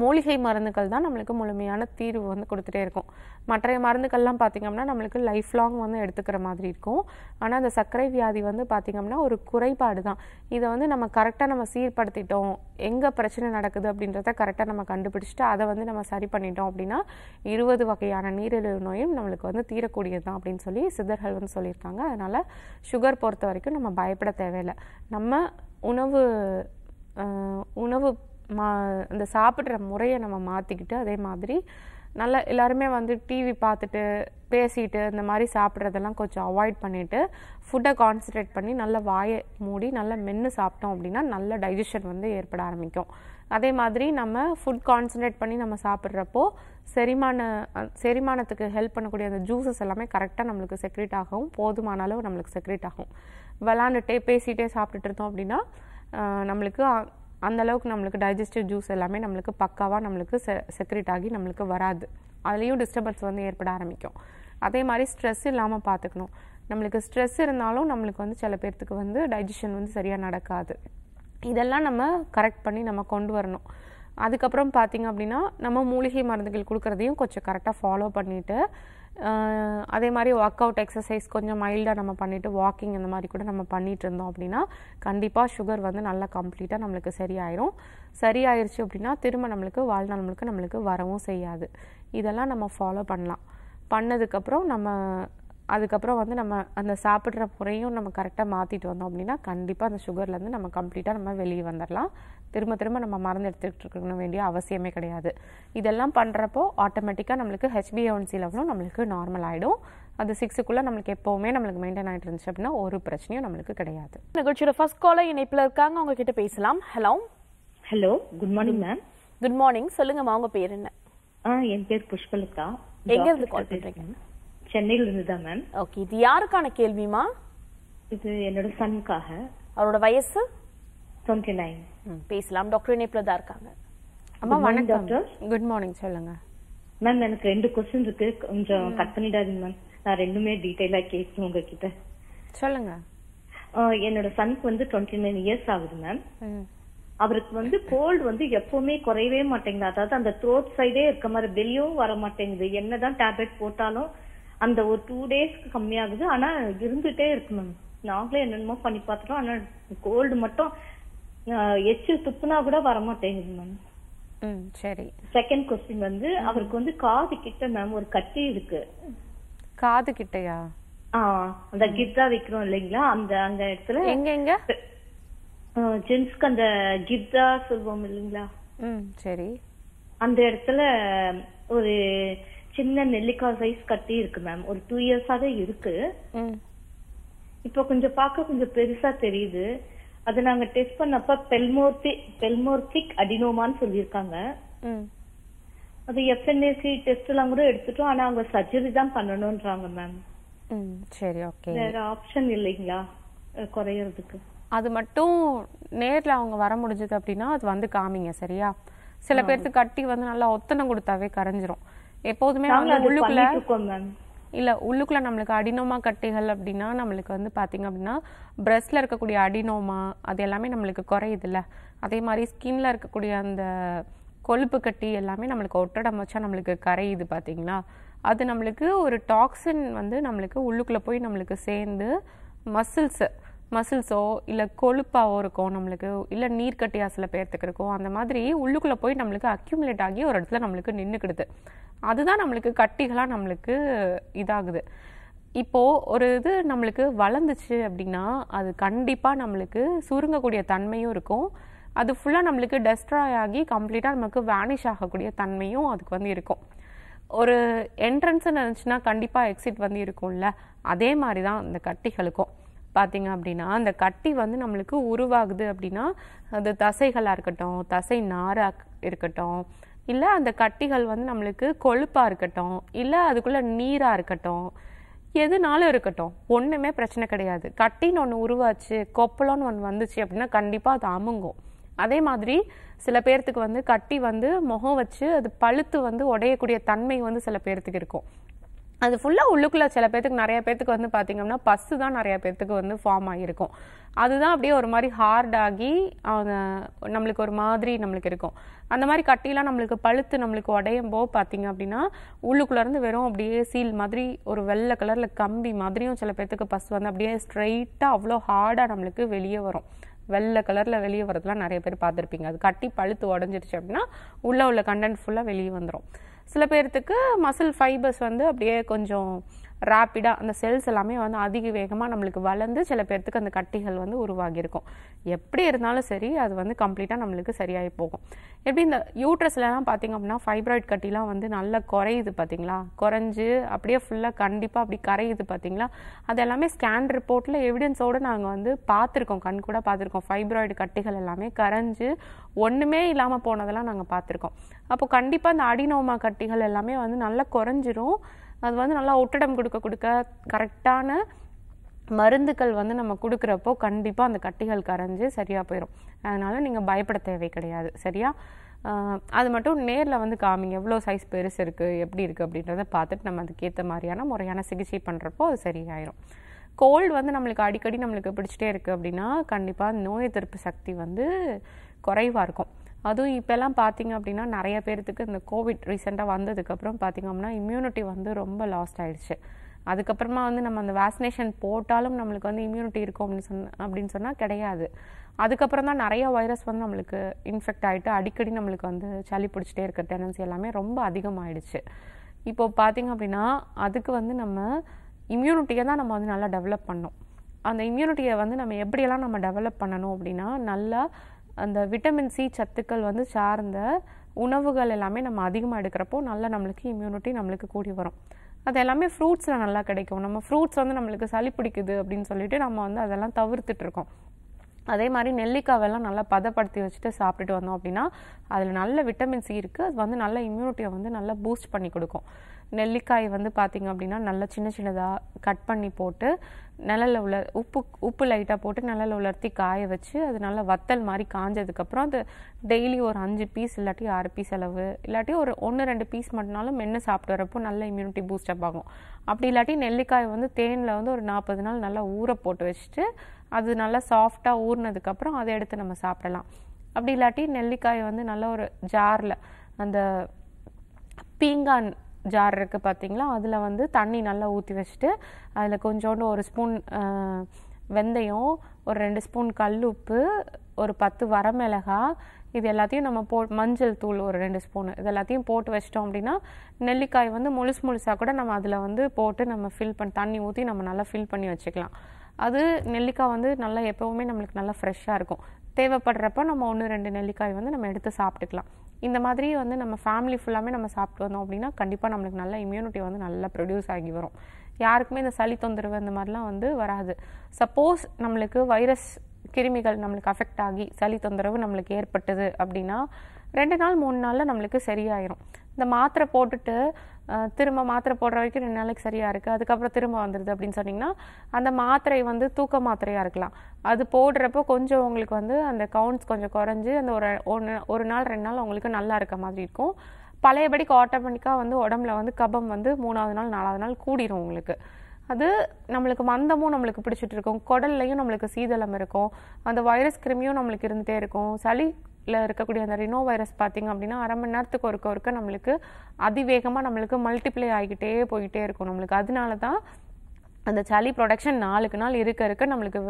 மூலிகை மருந்துகள் தான் நம்மளுக்கு முழுமையான தீர்வு வந்து கொடுத்துட்டே இருக்கும் மற்ற மருந்துகள்லாம் பார்த்திங்கம்னா நம்மளுக்கு லைஃப் லாங் வந்து எடுத்துக்கிற மாதிரி இருக்கும் ஆனால் அந்த சர்க்கரை வியாதி வந்து பார்த்திங்கம்னா ஒரு குறைபாடு தான் இதை வந்து நம்ம கரெக்டாக நம்ம சீர்படுத்திட்டோம் எங்கே பிரச்சனை நடக்குது அப்படின்றத கரெக்டாக நம்ம கண்டுபிடிச்சிட்டு அதை வந்து நம்ம சரி பண்ணிட்டோம் அப்படின்னா இருபது வகையான நீரிழிவு நோயும் நம்மளுக்கு வந்து தீரக்கூடியது தான் அப்படின்னு சொல்லி சித்தர்கள் வந்து சொல்லியிருக்காங்க அதனால் சுகர் பொறுத்த வரைக்கும் நம்ம பயப்பட தேவையில்லை நம்ம உணவு உணவு மா இந்த சாப்பிட்ற முறையை நம்ம மாற்றிக்கிட்டு அதே மாதிரி நல்லா எல்லாருமே வந்து டிவி பார்த்துட்டு பேசிட்டு இந்த மாதிரி சாப்பிட்றதெல்லாம் கொஞ்சம் அவாய்ட் பண்ணிவிட்டு ஃபுட்டை கான்சன்ட்ரேட் பண்ணி நல்லா வாயை மூடி நல்லா மென்று சாப்பிட்டோம் அப்படின்னா நல்ல டைஜஷன் வந்து ஏற்பட ஆரம்பிக்கும் அதே மாதிரி நம்ம ஃபுட் கான்சன்ட்ரேட் பண்ணி நம்ம சாப்பிட்றப்போ செரிமான செரிமானத்துக்கு ஹெல்ப் பண்ணக்கூடிய அந்த ஜூஸஸ் எல்லாமே கரெக்டாக நம்மளுக்கு செக்ரேட் ஆகும் போதுமான அளவு நம்மளுக்கு செக்ரேட் ஆகும் விளாண்டுட்டே பேசிகிட்டே சாப்பிட்டுட்டு இருந்தோம் அப்படின்னா நம்மளுக்கு அந்தளவுக்கு நம்மளுக்கு டைஜஸ்டிவ் ஜூஸ் எல்லாமே நம்மளுக்கு பக்காவாக நம்மளுக்கு செ செக்ரெட் ஆகி நம்மளுக்கு வராது அதுலேயும் டிஸ்டர்பன்ஸ் வந்து ஏற்பட ஆரம்பிக்கும் அதே மாதிரி ஸ்ட்ரெஸ் இல்லாமல் பார்த்துக்கணும் நம்மளுக்கு ஸ்ட்ரெஸ் இருந்தாலும் நம்மளுக்கு வந்து சில பேர்த்துக்கு வந்து டைஜஷன் வந்து சரியாக நடக்காது இதெல்லாம் நம்ம கரெக்ட் பண்ணி நம்ம கொண்டு வரணும் அதுக்கப்புறம் பார்த்திங்க அப்படின்னா நம்ம மூலிகை மருந்துகள் கொடுக்குறதையும் கொஞ்சம் கரெக்டாக ஃபாலோ பண்ணிவிட்டு அதே மாதிரி ஒர்க் அவுட் எக்ஸசைஸ் கொஞ்சம் மைல்டாக நம்ம பண்ணிவிட்டு வாக்கிங் இந்த மாதிரி கூட நம்ம பண்ணிகிட்டு இருந்தோம் அப்படின்னா கண்டிப்பாக சுகர் வந்து நல்லா கம்ப்ளீட்டாக நம்மளுக்கு சரியாயிரும் சரியாயிருச்சு அப்படின்னா திரும்ப நம்மளுக்கு வாழ்நாள் முழுக்க நம்மளுக்கு வரவும் செய்யாது இதெல்லாம் நம்ம ஃபாலோ பண்ணலாம் பண்ணதுக்கப்புறம் நம்ம அதுக்கப்புறம் வந்து நம்ம அந்த சாப்பிட்ற முறையும் நம்ம கரெக்டாக மாற்றிட்டு வந்தோம் அப்படின்னா கண்டிப்பாக அந்த சுகர்லேருந்து நம்ம கம்ப்ளீட்டாக நம்ம வெளியே வந்துடலாம் திரும்ப திரும்ப நம்ம மறந்து எடுத்துக்கிட்டு இருக்கணும் வேண்டிய அவசியமே கிடையாது இதெல்லாம் பண்ணுறப்போ ஆட்டோமேட்டிக்காக நம்மளுக்கு ஹெச்பிஎன்சி லெவலும் நம்மளுக்கு நார்மல் ஆகிடும் அது சிக்ஸுக்குள்ளே நம்மளுக்கு எப்போவுமே நம்மளுக்கு மெயின்டைன் ஆகிட்டு இருந்துச்சு அப்படின்னா ஒரு பிரச்சனையும் நம்மளுக்கு கிடையாது
நிகழ்ச்சியில் ஃபர்ஸ்ட் காலை இணைப்பில் இருக்காங்க உங்ககிட்ட பேசலாம் hello hello good morning ma'am good morning சொல்லுங்கம்மா உங்கள் பேர் என்ன ஆ என் பேர் புஷ்பலதா எங்கேருந்து இருந்து கால் பண்ணுறீங்க சென்னையில இருந்து தான் மேம் ஓகே இது யாருக்கான கேள்விமா இது என்னோட சனுக்காக அவரோட வயசு டுவெண்ட்டி நைன் பேசலாம் டாக்டர் இணைப்புல தான் இருக்காங்க அம்மா வணக்கம் டாக்டர்
குட் மார்னிங் சொல்லுங்க மேம் எனக்கு ரெண்டு கொஸ்டின் இருக்கு கொஞ்சம் கட் பண்ணிடாதீங்க மேம் நான் ரெண்டுமே டீடைலா கேட்கணும் உங்ககிட்ட சொல்லுங்க என்னோட சனுக்கு வந்து டுவெண்ட்டி நைன் இயர்ஸ் ஆகுது மேம் அவருக்கு வந்து கோல்டு வந்து எப்பவுமே குறையவே மாட்டேங்குது அதாவது அந்த த்ரோட் சைடே இருக்க மாதிரி வெளியும் வர மாட்டேங்குது என்னதான் டேப்லெட் போட்டாலும் அந்த ஒரு டூ டேஸ்க்கு கம்மியாகுது ஆனா இருந்துட்டே இருக்கு மேம் நாங்களே என்னென்னமோ பண்ணி பார்த்துட்டோம் ஆனா கோல்டு மட்டும் எச்சு துப்புனா கூட வரமாட்டேங்குது மேம் சரி செகண்ட் கொஸ்டின் வந்து அவருக்கு வந்து காது கிட்ட மேம் ஒரு கட்டி இருக்கு காது கிட்டயா அந்த கிப்தா வைக்கிறோம் இல்லைங்களா அந்த அந்த இடத்துல எங்க எங்க ஜென்ஸ்க்கு அந்த கிப்தா சொல்வோம் இல்லைங்களா சரி அந்த இடத்துல ஒரு சின்ன நெல்லிக்காய் சைஸ் கட்டி இருக்கு மேம் ஒரு டூ இயர்ஸாவே இருக்கு இப்போ கொஞ்சம் பார்க்க கொஞ்சம் பெருசா தெரியுது அது நாங்க டெஸ்ட் பண்ணப்ப பெல்மோர்த்தி பெல்மோர்த்திக் அடினோமான்னு சொல்லியிருக்காங்க அது எஃப்என்ஏசி டெஸ்ட் எல்லாம் கூட எடுத்துட்டோம் ஆனா அவங்க சர்ஜரி தான் பண்ணணும்ன்றாங்க மேம்
சரி ஓகே வேற
ஆப்ஷன் இல்லைங்களா குறையறதுக்கு அது மட்டும் நேர்ல
அவங்க வர முடிஞ்சது அப்படின்னா அது வந்து காமிங்க சரியா சில பேருக்கு கட்டி வந்து நல்லா ஒத்தனை கொடுத்தாவே கரைஞ்சிரும் எப்போதுமே உள்ளுக்குள்ள இல்லை உள்ளுக்குள்ளே நம்மளுக்கு அடினோமா கட்டிகள் அப்படின்னா நம்மளுக்கு வந்து பார்த்திங்க அப்படின்னா பிரஸ்ட்டில் இருக்கக்கூடிய அடினோமா அது எல்லாமே நம்மளுக்கு குறையுதுல்ல அதே மாதிரி ஸ்கின்ல இருக்கக்கூடிய அந்த கொழுப்பு கட்டி எல்லாமே நம்மளுக்கு ஒட்டடம் வச்சா நம்மளுக்கு கரையுது பார்த்திங்களா அது நம்மளுக்கு ஒரு டாக்ஸின் வந்து நம்மளுக்கு உள்ளுக்குள்ளே போய் நம்மளுக்கு சேர்ந்து மசில்ஸு மசில்ஸோ இல்லை கொழுப்பாகவோ இருக்கும் நம்மளுக்கு இல்லை நீர்க்கட்டியா சில பேர்த்துக்கு இருக்கும் அந்த மாதிரி உள்ளுக்குள்ளே போய் நம்மளுக்கு அக்யூமுலேட் ஆகி ஒரு இடத்துல நம்மளுக்கு நின்றுக்கிடுது அதுதான் நம்மளுக்கு கட்டிகளாக நம்மளுக்கு இதாகுது இப்போது ஒரு இது நம்மளுக்கு வளர்ந்துச்சு அப்படின்னா அது கண்டிப்பாக நம்மளுக்கு சுருங்கக்கூடிய தன்மையும் இருக்கும் அது ஃபுல்லாக நம்மளுக்கு டெஸ்ட்ராய் ஆகி கம்ப்ளீட்டாக நமக்கு வேனிஷ் ஆகக்கூடிய தன்மையும் அதுக்கு வந்து இருக்கும் ஒரு என்ட்ரன்ஸ்ன்னு இருந்துச்சுன்னா கண்டிப்பாக எக்ஸிட் வந்து இருக்கும்ல அதே மாதிரி தான் இந்த கட்டிகளுக்கும் பார்த்திங்க அப்படின்னா அந்த கட்டி வந்து நம்மளுக்கு உருவாகுது அப்படின்னா அது தசைகளாக இருக்கட்டும் தசை நாராக இருக்கட்டும் இல்லை அந்த கட்டிகள் வந்து நம்மளுக்கு கொழுப்பாக இருக்கட்டும் இல்லை அதுக்குள்ளே நீராக இருக்கட்டும் எதுனாலும் இருக்கட்டும் ஒன்றுமே பிரச்சனை கிடையாது கட்டின்னு ஒன்று உருவாச்சு கொப்பளம்னு ஒன்று வந்துச்சு அப்படின்னா கண்டிப்பாக அது அமுங்கும் அதே மாதிரி சில பேர்த்துக்கு வந்து கட்டி வந்து முகம் வச்சு அது பழுத்து வந்து உடையக்கூடிய தன்மை வந்து சில பேர்த்துக்கு இருக்கும் அது ஃபுல்லாக உள்ளுக்குள்ளே சில பேர்த்துக்கு நிறைய பேர்த்துக்கு வந்து அப்படின்னா பஸ்ஸு தான் நிறைய பேர்த்துக்கு வந்து ஃபார்ம் ஆகியிருக்கும் அதுதான் அப்படியே ஒரு மாதிரி ஹார்டாகி நம்மளுக்கு ஒரு மாதிரி நம்மளுக்கு இருக்கும் அந்த மாதிரி கட்டிலாம் நம்மளுக்கு பழுத்து நம்மளுக்கு உடையும் போ பார்த்திங்க அப்படின்னா உள்ளுக்குள்ளேருந்து வெறும் அப்படியே சீல் மாதிரி ஒரு வெள்ளை கலரில் கம்பி மாதிரியும் சில பேர்த்துக்கு பஸ் வந்து அப்படியே ஸ்ட்ரைட்டாக அவ்வளோ ஹார்டாக நம்மளுக்கு வெளியே வரும் வெள்ளை கலரில் வெளியே வரதுலாம் நிறைய பேர் பார்த்துருப்பீங்க அது கட்டி பழுத்து உடஞ்சிருச்சு அப்படின்னா உள்ளே உள்ள கண்டென்ட் ஃபுல்லாக வெளியே வந்துடும் சில பேர்த்துக்கு மசில் ஃபைபர்ஸ் வந்து அப்படியே கொஞ்சம் ராப்பிடாக அந்த செல்ஸ் எல்லாமே வந்து அதிக வேகமாக நம்மளுக்கு வளர்ந்து சில பேர்த்துக்கு அந்த கட்டிகள் வந்து உருவாகியிருக்கும் எப்படி இருந்தாலும் சரி அது வந்து கம்ப்ளீட்டாக நம்மளுக்கு சரியாகி போகும் எப்படி இந்த யூட்ரஸ்லலாம் பார்த்திங்க அப்படின்னா ஃபைப்ராய்ட் கட்டிலாம் வந்து நல்லா குறையுது பார்த்திங்களா குறைஞ்சி அப்படியே ஃபுல்லாக கண்டிப்பாக அப்படி கரையுது பார்த்திங்களா அது எல்லாமே ஸ்கேன் ரிப்போர்ட்டில் எவிடன்ஸோடு நாங்கள் வந்து பார்த்துருக்கோம் கண் கூட பார்த்துருக்கோம் ஃபைப்ராய்டு கட்டிகள் எல்லாமே கரைஞ்சு ஒன்றுமே இல்லாமல் போனதெல்லாம் நாங்கள் பார்த்துருக்கோம் அப்போ கண்டிப்பாக அந்த அடினோமா கட்டிகள் எல்லாமே வந்து நல்லா குறைஞ்சிரும் அது வந்து நல்லா ஒட்டடம் கொடுக்க கொடுக்க கரெக்டான மருந்துகள் வந்து நம்ம கொடுக்குறப்போ கண்டிப்பாக அந்த கட்டிகள் கரைஞ்சி சரியாக போயிடும் அதனால் நீங்கள் பயப்பட தேவை கிடையாது சரியா அது மட்டும் நேரில் வந்து காமிங்க எவ்வளோ சைஸ் பெருசு இருக்குது எப்படி இருக்குது அப்படின்றத பார்த்துட்டு நம்ம அதுக்கேற்ற மாதிரியான முறையான சிகிச்சை பண்ணுறப்போ அது சரியாயிரும் கோல்டு வந்து நம்மளுக்கு அடிக்கடி நம்மளுக்கு பிடிச்சிட்டே இருக்குது அப்படின்னா கண்டிப்பாக நோய் எதிர்ப்பு சக்தி வந்து குறைவாக இருக்கும் அதுவும் இப்போல்லாம் பார்த்திங்க அப்படின்னா நிறைய பேர்த்துக்கு இந்த கோவிட் ரீசெண்டாக வந்ததுக்கப்புறம் பார்த்திங்க அப்படின்னா இம்யூனிட்டி வந்து ரொம்ப லாஸ்ட் ஆகிடுச்சு அதுக்கப்புறமா வந்து நம்ம அந்த வேக்சினேஷன் போட்டாலும் நம்மளுக்கு வந்து இம்யூனிட்டி இருக்கும் அப்படின்னு சொன்ன அப்படின்னு சொன்னால் கிடையாது அதுக்கப்புறம் தான் நிறைய வைரஸ் வந்து நம்மளுக்கு இன்ஃபெக்ட் ஆகிட்டு அடிக்கடி நம்மளுக்கு வந்து சளி பிடிச்சிட்டே இருக்கிற டெண்டன்சி எல்லாமே ரொம்ப அதிகமாகிடுச்சு இப்போ பார்த்திங்க அப்படின்னா அதுக்கு வந்து நம்ம இம்யூனிட்டியை தான் நம்ம வந்து நல்லா டெவலப் பண்ணோம் அந்த இம்யூனிட்டியை வந்து நம்ம எப்படியெல்லாம் நம்ம டெவலப் பண்ணணும் அப்படின்னா நல்லா அந்த விட்டமின் சி சத்துக்கள் வந்து சார்ந்த உணவுகள் எல்லாமே நம்ம அதிகமாக எடுக்கிறப்போ நல்லா நம்மளுக்கு இம்யூனிட்டி நம்மளுக்கு கூடி வரும் அது எல்லாமே ஃப்ரூட்ஸில் நல்லா கிடைக்கும் நம்ம ஃப்ரூட்ஸ் வந்து நம்மளுக்கு சளி பிடிக்குது அப்படின்னு சொல்லிட்டு நம்ம வந்து அதெல்லாம் தவிர்த்துட்ருக்கோம் அதே மாதிரி நெல்லிக்காவெல்லாம் நல்லா பதப்படுத்தி வச்சுட்டு சாப்பிட்டுட்டு வந்தோம் அப்படின்னா அதில் நல்ல விட்டமின் சி இருக்குது அது வந்து நல்ல இம்யூனிட்டியை வந்து நல்லா பூஸ்ட் பண்ணி கொடுக்கும் நெல்லிக்காய் வந்து பார்த்திங்க அப்படின்னா நல்லா சின்ன சின்னதாக கட் பண்ணி போட்டு நிழலில் உள்ள உப்பு உப்பு லைட்டாக போட்டு நிழலில் உலர்த்தி காய வச்சு அது நல்லா வத்தல் மாதிரி காஞ்சதுக்கப்புறம் அது டெய்லி ஒரு அஞ்சு பீஸ் இல்லாட்டி ஆறு பீஸ் அளவு இல்லாட்டி ஒரு ஒன்று ரெண்டு பீஸ் மட்டும்னாலும் மென்று சாப்பிட்டு வரப்போ நல்ல இம்யூனிட்டி பூஸ்டப் ஆகும் அப்படி இல்லாட்டி நெல்லிக்காய் வந்து தேனில் வந்து ஒரு நாற்பது நாள் நல்லா ஊற போட்டு வச்சுட்டு அது நல்லா சாஃப்டாக ஊறினதுக்கப்புறம் அதை எடுத்து நம்ம சாப்பிடலாம் அப்படி இல்லாட்டி நெல்லிக்காயை வந்து நல்ல ஒரு ஜாரில் அந்த பீங்கான் ஜார் இருக்குது பார்த்தீங்களா அதில் வந்து தண்ணி நல்லா ஊற்றி வச்சுட்டு அதில் கொஞ்சோண்டு ஒரு ஸ்பூன் வெந்தயம் ஒரு ரெண்டு ஸ்பூன் கல் உப்பு ஒரு பத்து வரமிளகாய் இது எல்லாத்தையும் நம்ம போ மஞ்சள் தூள் ஒரு ரெண்டு ஸ்பூனு இது எல்லாத்தையும் போட்டு வச்சிட்டோம் அப்படின்னா நெல்லிக்காய் வந்து முழுசு முழுசாக கூட நம்ம அதில் வந்து போட்டு நம்ம ஃபில் பண்ணி தண்ணி ஊற்றி நம்ம நல்லா ஃபில் பண்ணி வச்சுக்கலாம் அது நெல்லிக்காய் வந்து நல்லா எப்போவுமே நம்மளுக்கு நல்லா ஃப்ரெஷ்ஷாக இருக்கும் தேவைப்படுறப்ப நம்ம ஒன்று ரெண்டு நெல்லிக்காய் வந்து நம்ம எடுத்து சாப்பிட்டுக்கலாம் இந்த மாதிரி வந்து நம்ம ஃபேமிலி ஃபுல்லாமே நம்ம சாப்பிட்டு வந்தோம் அப்படின்னா கண்டிப்பாக நம்மளுக்கு நல்ல இம்யூனிட்டி வந்து நல்லா ப்ரொடியூஸ் ஆகி வரும் யாருக்குமே இந்த சளி தொந்தரவு இந்த மாதிரிலாம் வந்து வராது சப்போஸ் நம்மளுக்கு வைரஸ் கிருமிகள் நம்மளுக்கு அஃபெக்ட் ஆகி சளி தொந்தரவு நம்மளுக்கு ஏற்பட்டது அப்படின்னா ரெண்டு நாள் மூணு நாளில் நம்மளுக்கு சரியாயிரும் இந்த மாத்திரை போட்டுட்டு திரும்ப மாத்திரை போடுற வரைக்கும் ரெண்டு நாளைக்கு சரியாக இருக்குது அதுக்கப்புறம் திரும்ப வந்துடுது அப்படின்னு சொன்னிங்கன்னா அந்த மாத்திரை வந்து தூக்க மாத்திரையாக இருக்கலாம் அது போடுறப்போ கொஞ்சம் உங்களுக்கு வந்து அந்த கவுண்ட்ஸ் கொஞ்சம் குறைஞ்சி அந்த ஒரு ஒன்று ஒரு நாள் ரெண்டு நாள் உங்களுக்கு நல்லா இருக்க மாதிரி இருக்கும் பழையபடிக்கு ஆட்டோமேட்டிக்காக வந்து உடம்புல வந்து கபம் வந்து மூணாவது நாள் நாலாவது நாள் கூடிரும் உங்களுக்கு அது நம்மளுக்கு மந்தமும் நம்மளுக்கு பிடிச்சிட்டு இருக்கும் குடல்லையும் நம்மளுக்கு சீதளம் இருக்கும் அந்த வைரஸ் கிருமியும் நம்மளுக்கு இருந்துகிட்டே இருக்கும் சளி இருக்கக்கூடிய அந்த ரினோ வைரஸ் பார்த்திங்க அப்படின்னா அரை மணி நேரத்துக்கு ஒருக்க ஒருக்க நம்மளுக்கு அதிவேகமாக நம்மளுக்கு மல்டிப்ளை ஆகிக்கிட்டே போயிட்டே இருக்கும் நம்மளுக்கு அதனால தான் அந்த சளி ப்ரொடக்ஷன் நாளுக்கு நாள் இருக்க இருக்க நம்மளுக்கு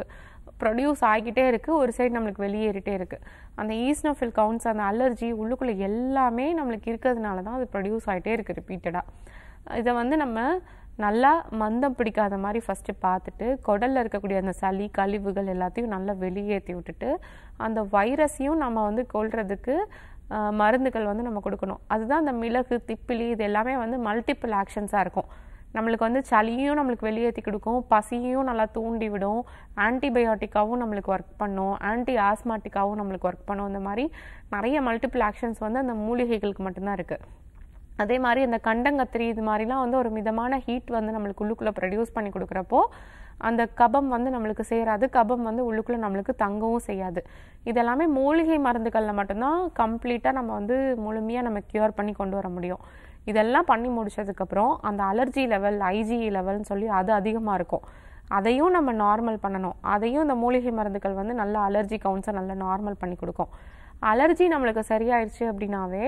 ப்ரொடியூஸ் ஆகிக்கிட்டே இருக்குது ஒரு சைடு நம்மளுக்கு வெளியேறிட்டே இருக்குது அந்த ஈஸ்னோஃபில் கவுன்ஸ் அந்த அலர்ஜி உள்ளுக்குள்ளே எல்லாமே நம்மளுக்கு இருக்கிறதுனால தான் அது ப்ரொடியூஸ் ஆகிட்டே இருக்குது ரிப்பீட்டடாக இதை வந்து நம்ம நல்லா மந்தம் பிடிக்காத மாதிரி ஃபஸ்ட்டு பார்த்துட்டு குடலில் இருக்கக்கூடிய அந்த சளி கழிவுகள் எல்லாத்தையும் நல்லா வெளியேற்றி விட்டுட்டு அந்த வைரஸையும் நம்ம வந்து கொள்றதுக்கு மருந்துகள் வந்து நம்ம கொடுக்கணும் அதுதான் அந்த மிளகு திப்பிலி இது எல்லாமே வந்து மல்டிப்புள் ஆக்ஷன்ஸாக இருக்கும் நம்மளுக்கு வந்து சளியும் நம்மளுக்கு வெளியேற்றி கொடுக்கும் பசியும் நல்லா தூண்டி விடும் ஆன்டிபயோட்டிக்காகவும் நம்மளுக்கு ஒர்க் பண்ணும் ஆன்டி ஆஸ்மாட்டிக்காகவும் நம்மளுக்கு ஒர்க் பண்ணும் இந்த மாதிரி நிறைய மல்டிப்புள் ஆக்ஷன்ஸ் வந்து அந்த மூலிகைகளுக்கு மட்டும்தான் இருக்குது அதே மாதிரி இந்த கண்டங்கத்திரி இது மாதிரிலாம் வந்து ஒரு மிதமான ஹீட் வந்து நம்மளுக்கு உள்ளுக்குள்ளே ப்ரொடியூஸ் பண்ணி கொடுக்குறப்போ அந்த கபம் வந்து நம்மளுக்கு சேராது கபம் வந்து உள்ளுக்குள்ளே நம்மளுக்கு தங்கவும் செய்யாது இதெல்லாமே மூலிகை மருந்துகளில் மட்டும்தான் கம்ப்ளீட்டாக நம்ம வந்து முழுமையாக நம்ம க்யூர் பண்ணி கொண்டு வர முடியும் இதெல்லாம் பண்ணி முடிச்சதுக்கப்புறம் அந்த அலர்ஜி லெவல் ஐஜிஇ லெவல்னு சொல்லி அது அதிகமாக இருக்கும் அதையும் நம்ம நார்மல் பண்ணணும் அதையும் இந்த மூலிகை மருந்துகள் வந்து நல்லா அலர்ஜி கவுன்ஸை நல்லா நார்மல் பண்ணி கொடுக்கும் அலர்ஜி நம்மளுக்கு சரியாயிடுச்சு அப்படின்னாவே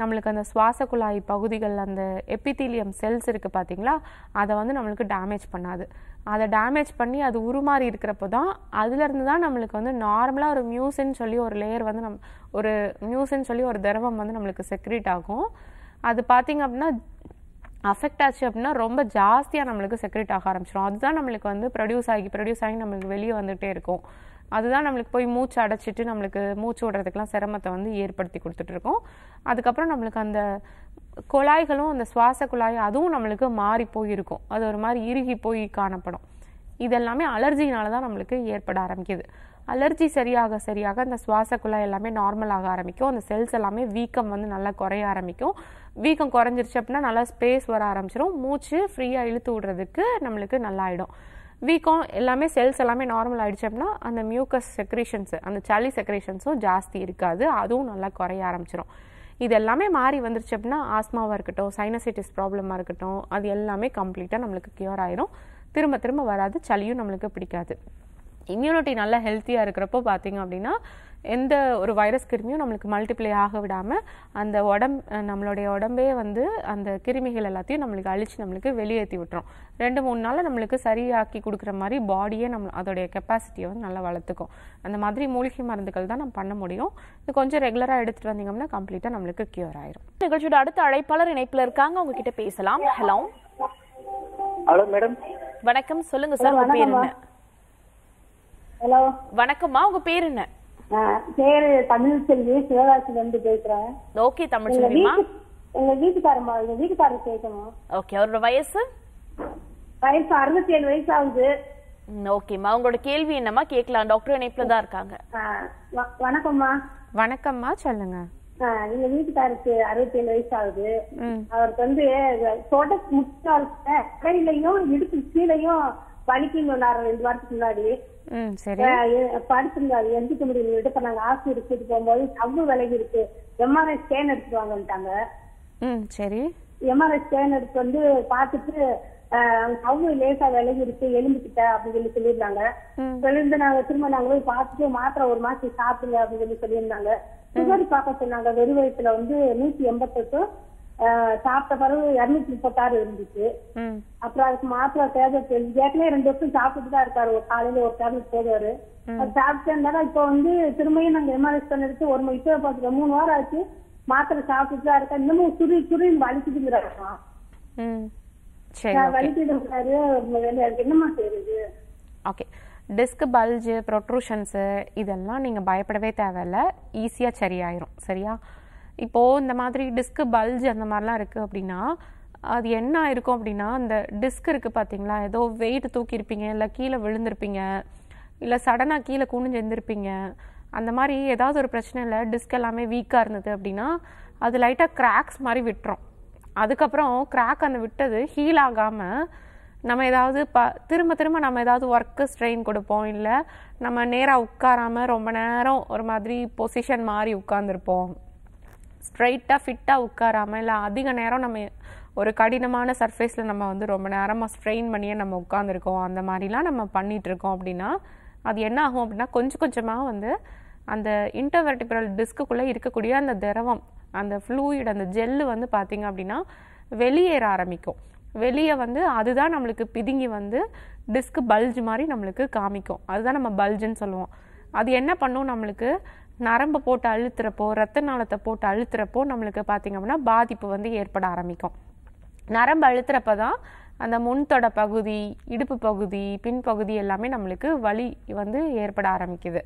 நம்மளுக்கு அந்த சுவாச குழாய் பகுதிகள் அந்த எப்பித்தீலியம் செல்ஸ் இருக்குது பார்த்தீங்களா அதை வந்து நம்மளுக்கு டேமேஜ் பண்ணாது அதை டேமேஜ் பண்ணி அது உருமாறி இருக்கிறப்போ தான் அதுலேருந்து தான் நம்மளுக்கு வந்து நார்மலாக ஒரு மியூசின்னு சொல்லி ஒரு லேயர் வந்து நம் ஒரு மியூசின்னு சொல்லி ஒரு திரவம் வந்து நம்மளுக்கு செக்ரேட் ஆகும் அது பார்த்திங்க அப்படின்னா அஃபெக்ட் ஆச்சு அப்படின்னா ரொம்ப ஜாஸ்தியாக நம்மளுக்கு செக்ரேட் ஆக ஆரம்பிச்சிடும் அதுதான் நம்மளுக்கு வந்து ப்ரொடியூஸ் ஆகி ப்ரொடியூஸ் ஆகி நம்மளுக்கு வெளியே வந்துகிட்டே இருக்கும் அதுதான் நம்மளுக்கு போய் மூச்சு அடைச்சிட்டு நம்மளுக்கு மூச்சு விடுறதுக்கெலாம் சிரமத்தை வந்து ஏற்படுத்தி கொடுத்துட்ருக்கோம் அதுக்கப்புறம் நம்மளுக்கு அந்த குழாய்களும் அந்த சுவாச குழாய் அதுவும் நம்மளுக்கு மாறி போயிருக்கும் அது ஒரு மாதிரி இறுகி போய் காணப்படும் இதெல்லாமே அலர்ஜினால தான் நம்மளுக்கு ஏற்பட ஆரம்பிக்குது அலர்ஜி சரியாக சரியாக அந்த சுவாச குழாய் எல்லாமே ஆக ஆரம்பிக்கும் அந்த செல்ஸ் எல்லாமே வீக்கம் வந்து நல்லா குறைய ஆரம்பிக்கும் வீக்கம் குறைஞ்சிருச்சு அப்படின்னா நல்லா ஸ்பேஸ் வர ஆரம்பிச்சிடும் மூச்சு ஃப்ரீயாக இழுத்து விடுறதுக்கு நம்மளுக்கு நல்லா ஆகிடும் வீக்கம் எல்லாமே செல்ஸ் எல்லாமே நார்மல் ஆகிடுச்சு அப்படின்னா அந்த மியூக்கஸ் செக்ரேஷன்ஸு அந்த சளி செக்ரேஷன்ஸும் ஜாஸ்தி இருக்காது அதுவும் நல்லா குறைய ஆரம்பிச்சிடும் இது எல்லாமே மாறி வந்துருச்சு அப்படின்னா ஆஸ்மாவாக இருக்கட்டும் சைனசைட்டிஸ் ப்ராப்ளமாக இருக்கட்டும் அது எல்லாமே கம்ப்ளீட்டாக நம்மளுக்கு க்யூர் ஆயிரும் திரும்ப திரும்ப வராது சளியும் நம்மளுக்கு பிடிக்காது இம்யூனிட்டி நல்லா ஹெல்த்தியாக இருக்கிறப்போ பார்த்தீங்க அப்படின்னா எந்த ஒரு வைரஸ் கிருமியும் நம்மளுக்கு மல்டிப்ளை ஆக விடாமல் அந்த உடம் நம்மளுடைய உடம்பே வந்து அந்த கிருமிகள் எல்லாத்தையும் நம்மளுக்கு அழித்து நம்மளுக்கு வெளியேற்றி விட்டுரும் ரெண்டு மூணு நாளில் நம்மளுக்கு சரியாக்கி கொடுக்குற மாதிரி பாடியே நம்ம அதோடைய கெப்பாசிட்டியை வந்து நல்லா வளர்த்துக்கும் அந்த மாதிரி மூலிகை மருந்துகள் தான் நம்ம பண்ண முடியும் இது கொஞ்சம் ரெகுலராக எடுத்துகிட்டு வந்தீங்கன்னா கம்ப்ளீட்டாக நம்மளுக்கு கியூர் ஆயிரும்
நிகழ்ச்சியோட அடுத்த அழைப்பாளர் இணைப்பில் இருக்காங்க உங்ககிட்ட பேசலாம் ஹலோ ஹலோ மேடம் வணக்கம் சொல்லுங்க சார் உங்க பேர் என்ன ஹலோ வணக்கம்மா உங்க பேர் என்ன
பேரு தமிழ் செல்வி சிவகாசி வந்து பேசுறேன்
ஓகே தமிழ்ச்செல்விமா
எங்க வீட்டுக்காரமா எங்க வீட்டுக்காரர் கேட்கணும்
ஓகே அவரோட வயசு
வயசு அறுபத்தி ஏழு வயசு ஆகுது
ஓகேம்மா உங்களோட கேள்வி என்னமா கேட்கலாம் டாக்டர் இணைப்புல தான் இருக்காங்க
வணக்கம்மா வணக்கம்மா சொல்லுங்க எங்க வீட்டுக்காருக்கு அறுபத்தி ஏழு வயசு ஆகுது அவருக்கு வந்து தோட்ட முட்டால் கடையிலையும் இடுப்பு கீழையும் பனிக்கு நான் ரெண்டு வாரத்துக்கு முன்னாடி படிச்சிருந்தாரு எந்திக்க முடியல இப்ப நாங்க ஆஸ்பத்திரி கூட்டு போகும்போது சவ்வு விலகி இருக்கு எம்ஆர்ஐ ஸ்கேன் எடுத்துட்டு வாங்கிட்டாங்க சரி எம்ஆர்ஐ ஸ்கேன் எடுத்து வந்து பாத்துட்டு சவ்வு லேசா விலகி இருக்கு எலும்பிக்கிட்ட அப்படின்னு சொல்லி சொல்லியிருந்தாங்க சொல்லிருந்து நாங்க திரும்ப நாங்க பாத்துட்டு பார்த்துட்டு மாத்திரை ஒரு மாசம் சாப்பிடுங்க அப்படின்னு சொல்லி சொல்லியிருந்தாங்க சுகர் பாக்க சொன்னாங்க வெறு வயசுல வந்து நூத்தி எண்பத்தெட்டு சாப்பிட்ட பிறகு இருநூத்தி முப்பத்தாறு இருந்துச்சு அப்புறம் அதுக்கு மாத்திரை தேவை ஏற்கனவே ரெண்டு வருஷம் சாப்பிட்டு தான் இருக்காரு ஒரு காலையில ஒரு டேப்லெட் போடுவாரு சாப்பிட்டு இருந்தாலும் இப்போ வந்து திரும்பியும் நாங்க எம்ஆர்எஸ் எடுத்து ஒரு இப்போ பாத்துக்கோ மூணு வாரம் ஆச்சு மாத்திரை சாப்பிட்டு தான் இருக்கா இன்னமும் சுரு சுருன்னு வலிச்சுட்டு
ஓகே இதெல்லாம் நீங்க பயப்படவே தேவையில்ல ஈஸியா சரியாயிரும் சரியா இப்போது இந்த மாதிரி டிஸ்க் பல்ஜ் அந்த மாதிரிலாம் இருக்குது அப்படின்னா அது என்ன ஆயிருக்கும் அப்படின்னா அந்த டிஸ்க் இருக்குது பார்த்தீங்களா ஏதோ வெயிட் தூக்கியிருப்பீங்க இல்லை கீழே விழுந்திருப்பீங்க இல்லை சடனாக கீழே குனிஞ்சு எழுந்திருப்பீங்க அந்த மாதிரி ஏதாவது ஒரு பிரச்சனை இல்லை டிஸ்க் எல்லாமே வீக்காக இருந்தது அப்படின்னா அது லைட்டாக கிராக்ஸ் மாதிரி விட்டுரும் அதுக்கப்புறம் கிராக் அந்த விட்டது ஹீல் ஆகாமல் நம்ம ஏதாவது ப திரும்ப திரும்ப நம்ம ஏதாவது ஒர்க்கு ஸ்ட்ரெயின் கொடுப்போம் இல்லை நம்ம நேராக உட்காராமல் ரொம்ப நேரம் ஒரு மாதிரி பொசிஷன் மாதிரி உட்காந்துருப்போம் ஸ்ட்ரைட்டாக ஃபிட்டாக உட்காராமல் இல்லை அதிக நேரம் நம்ம ஒரு கடினமான சர்ஃபேஸில் நம்ம வந்து ரொம்ப நேரமாக ஸ்ட்ரெயின் பண்ணியே நம்ம உட்காந்துருக்கோம் அந்த மாதிரிலாம் நம்ம பண்ணிகிட்ருக்கோம் அப்படின்னா அது என்ன ஆகும் அப்படின்னா கொஞ்சம் கொஞ்சமாக வந்து அந்த இன்டர்வெர்டிபிரல் டிஸ்க்குள்ளே இருக்கக்கூடிய அந்த திரவம் அந்த ஃப்ளூயிட் அந்த ஜெல்லு வந்து பார்த்திங்க அப்படின்னா வெளியேற ஆரம்பிக்கும் வெளியே வந்து அதுதான் நம்மளுக்கு பிதுங்கி வந்து டிஸ்க் பல்ஜ் மாதிரி நம்மளுக்கு காமிக்கும் அதுதான் நம்ம பல்ஜுன்னு சொல்லுவோம் அது என்ன பண்ணும் நம்மளுக்கு நரம்பை போட்டு அழுத்துறப்போ ரத்த நாளத்தை போட்டு அழுத்துறப்போ நம்மளுக்கு பார்த்திங்க அப்படின்னா பாதிப்பு வந்து ஏற்பட ஆரம்பிக்கும் நரம்பு அழுத்துறப்ப தான் அந்த முன்தொட பகுதி இடுப்பு பகுதி பின்பகுதி எல்லாமே நம்மளுக்கு வலி வந்து ஏற்பட ஆரம்பிக்குது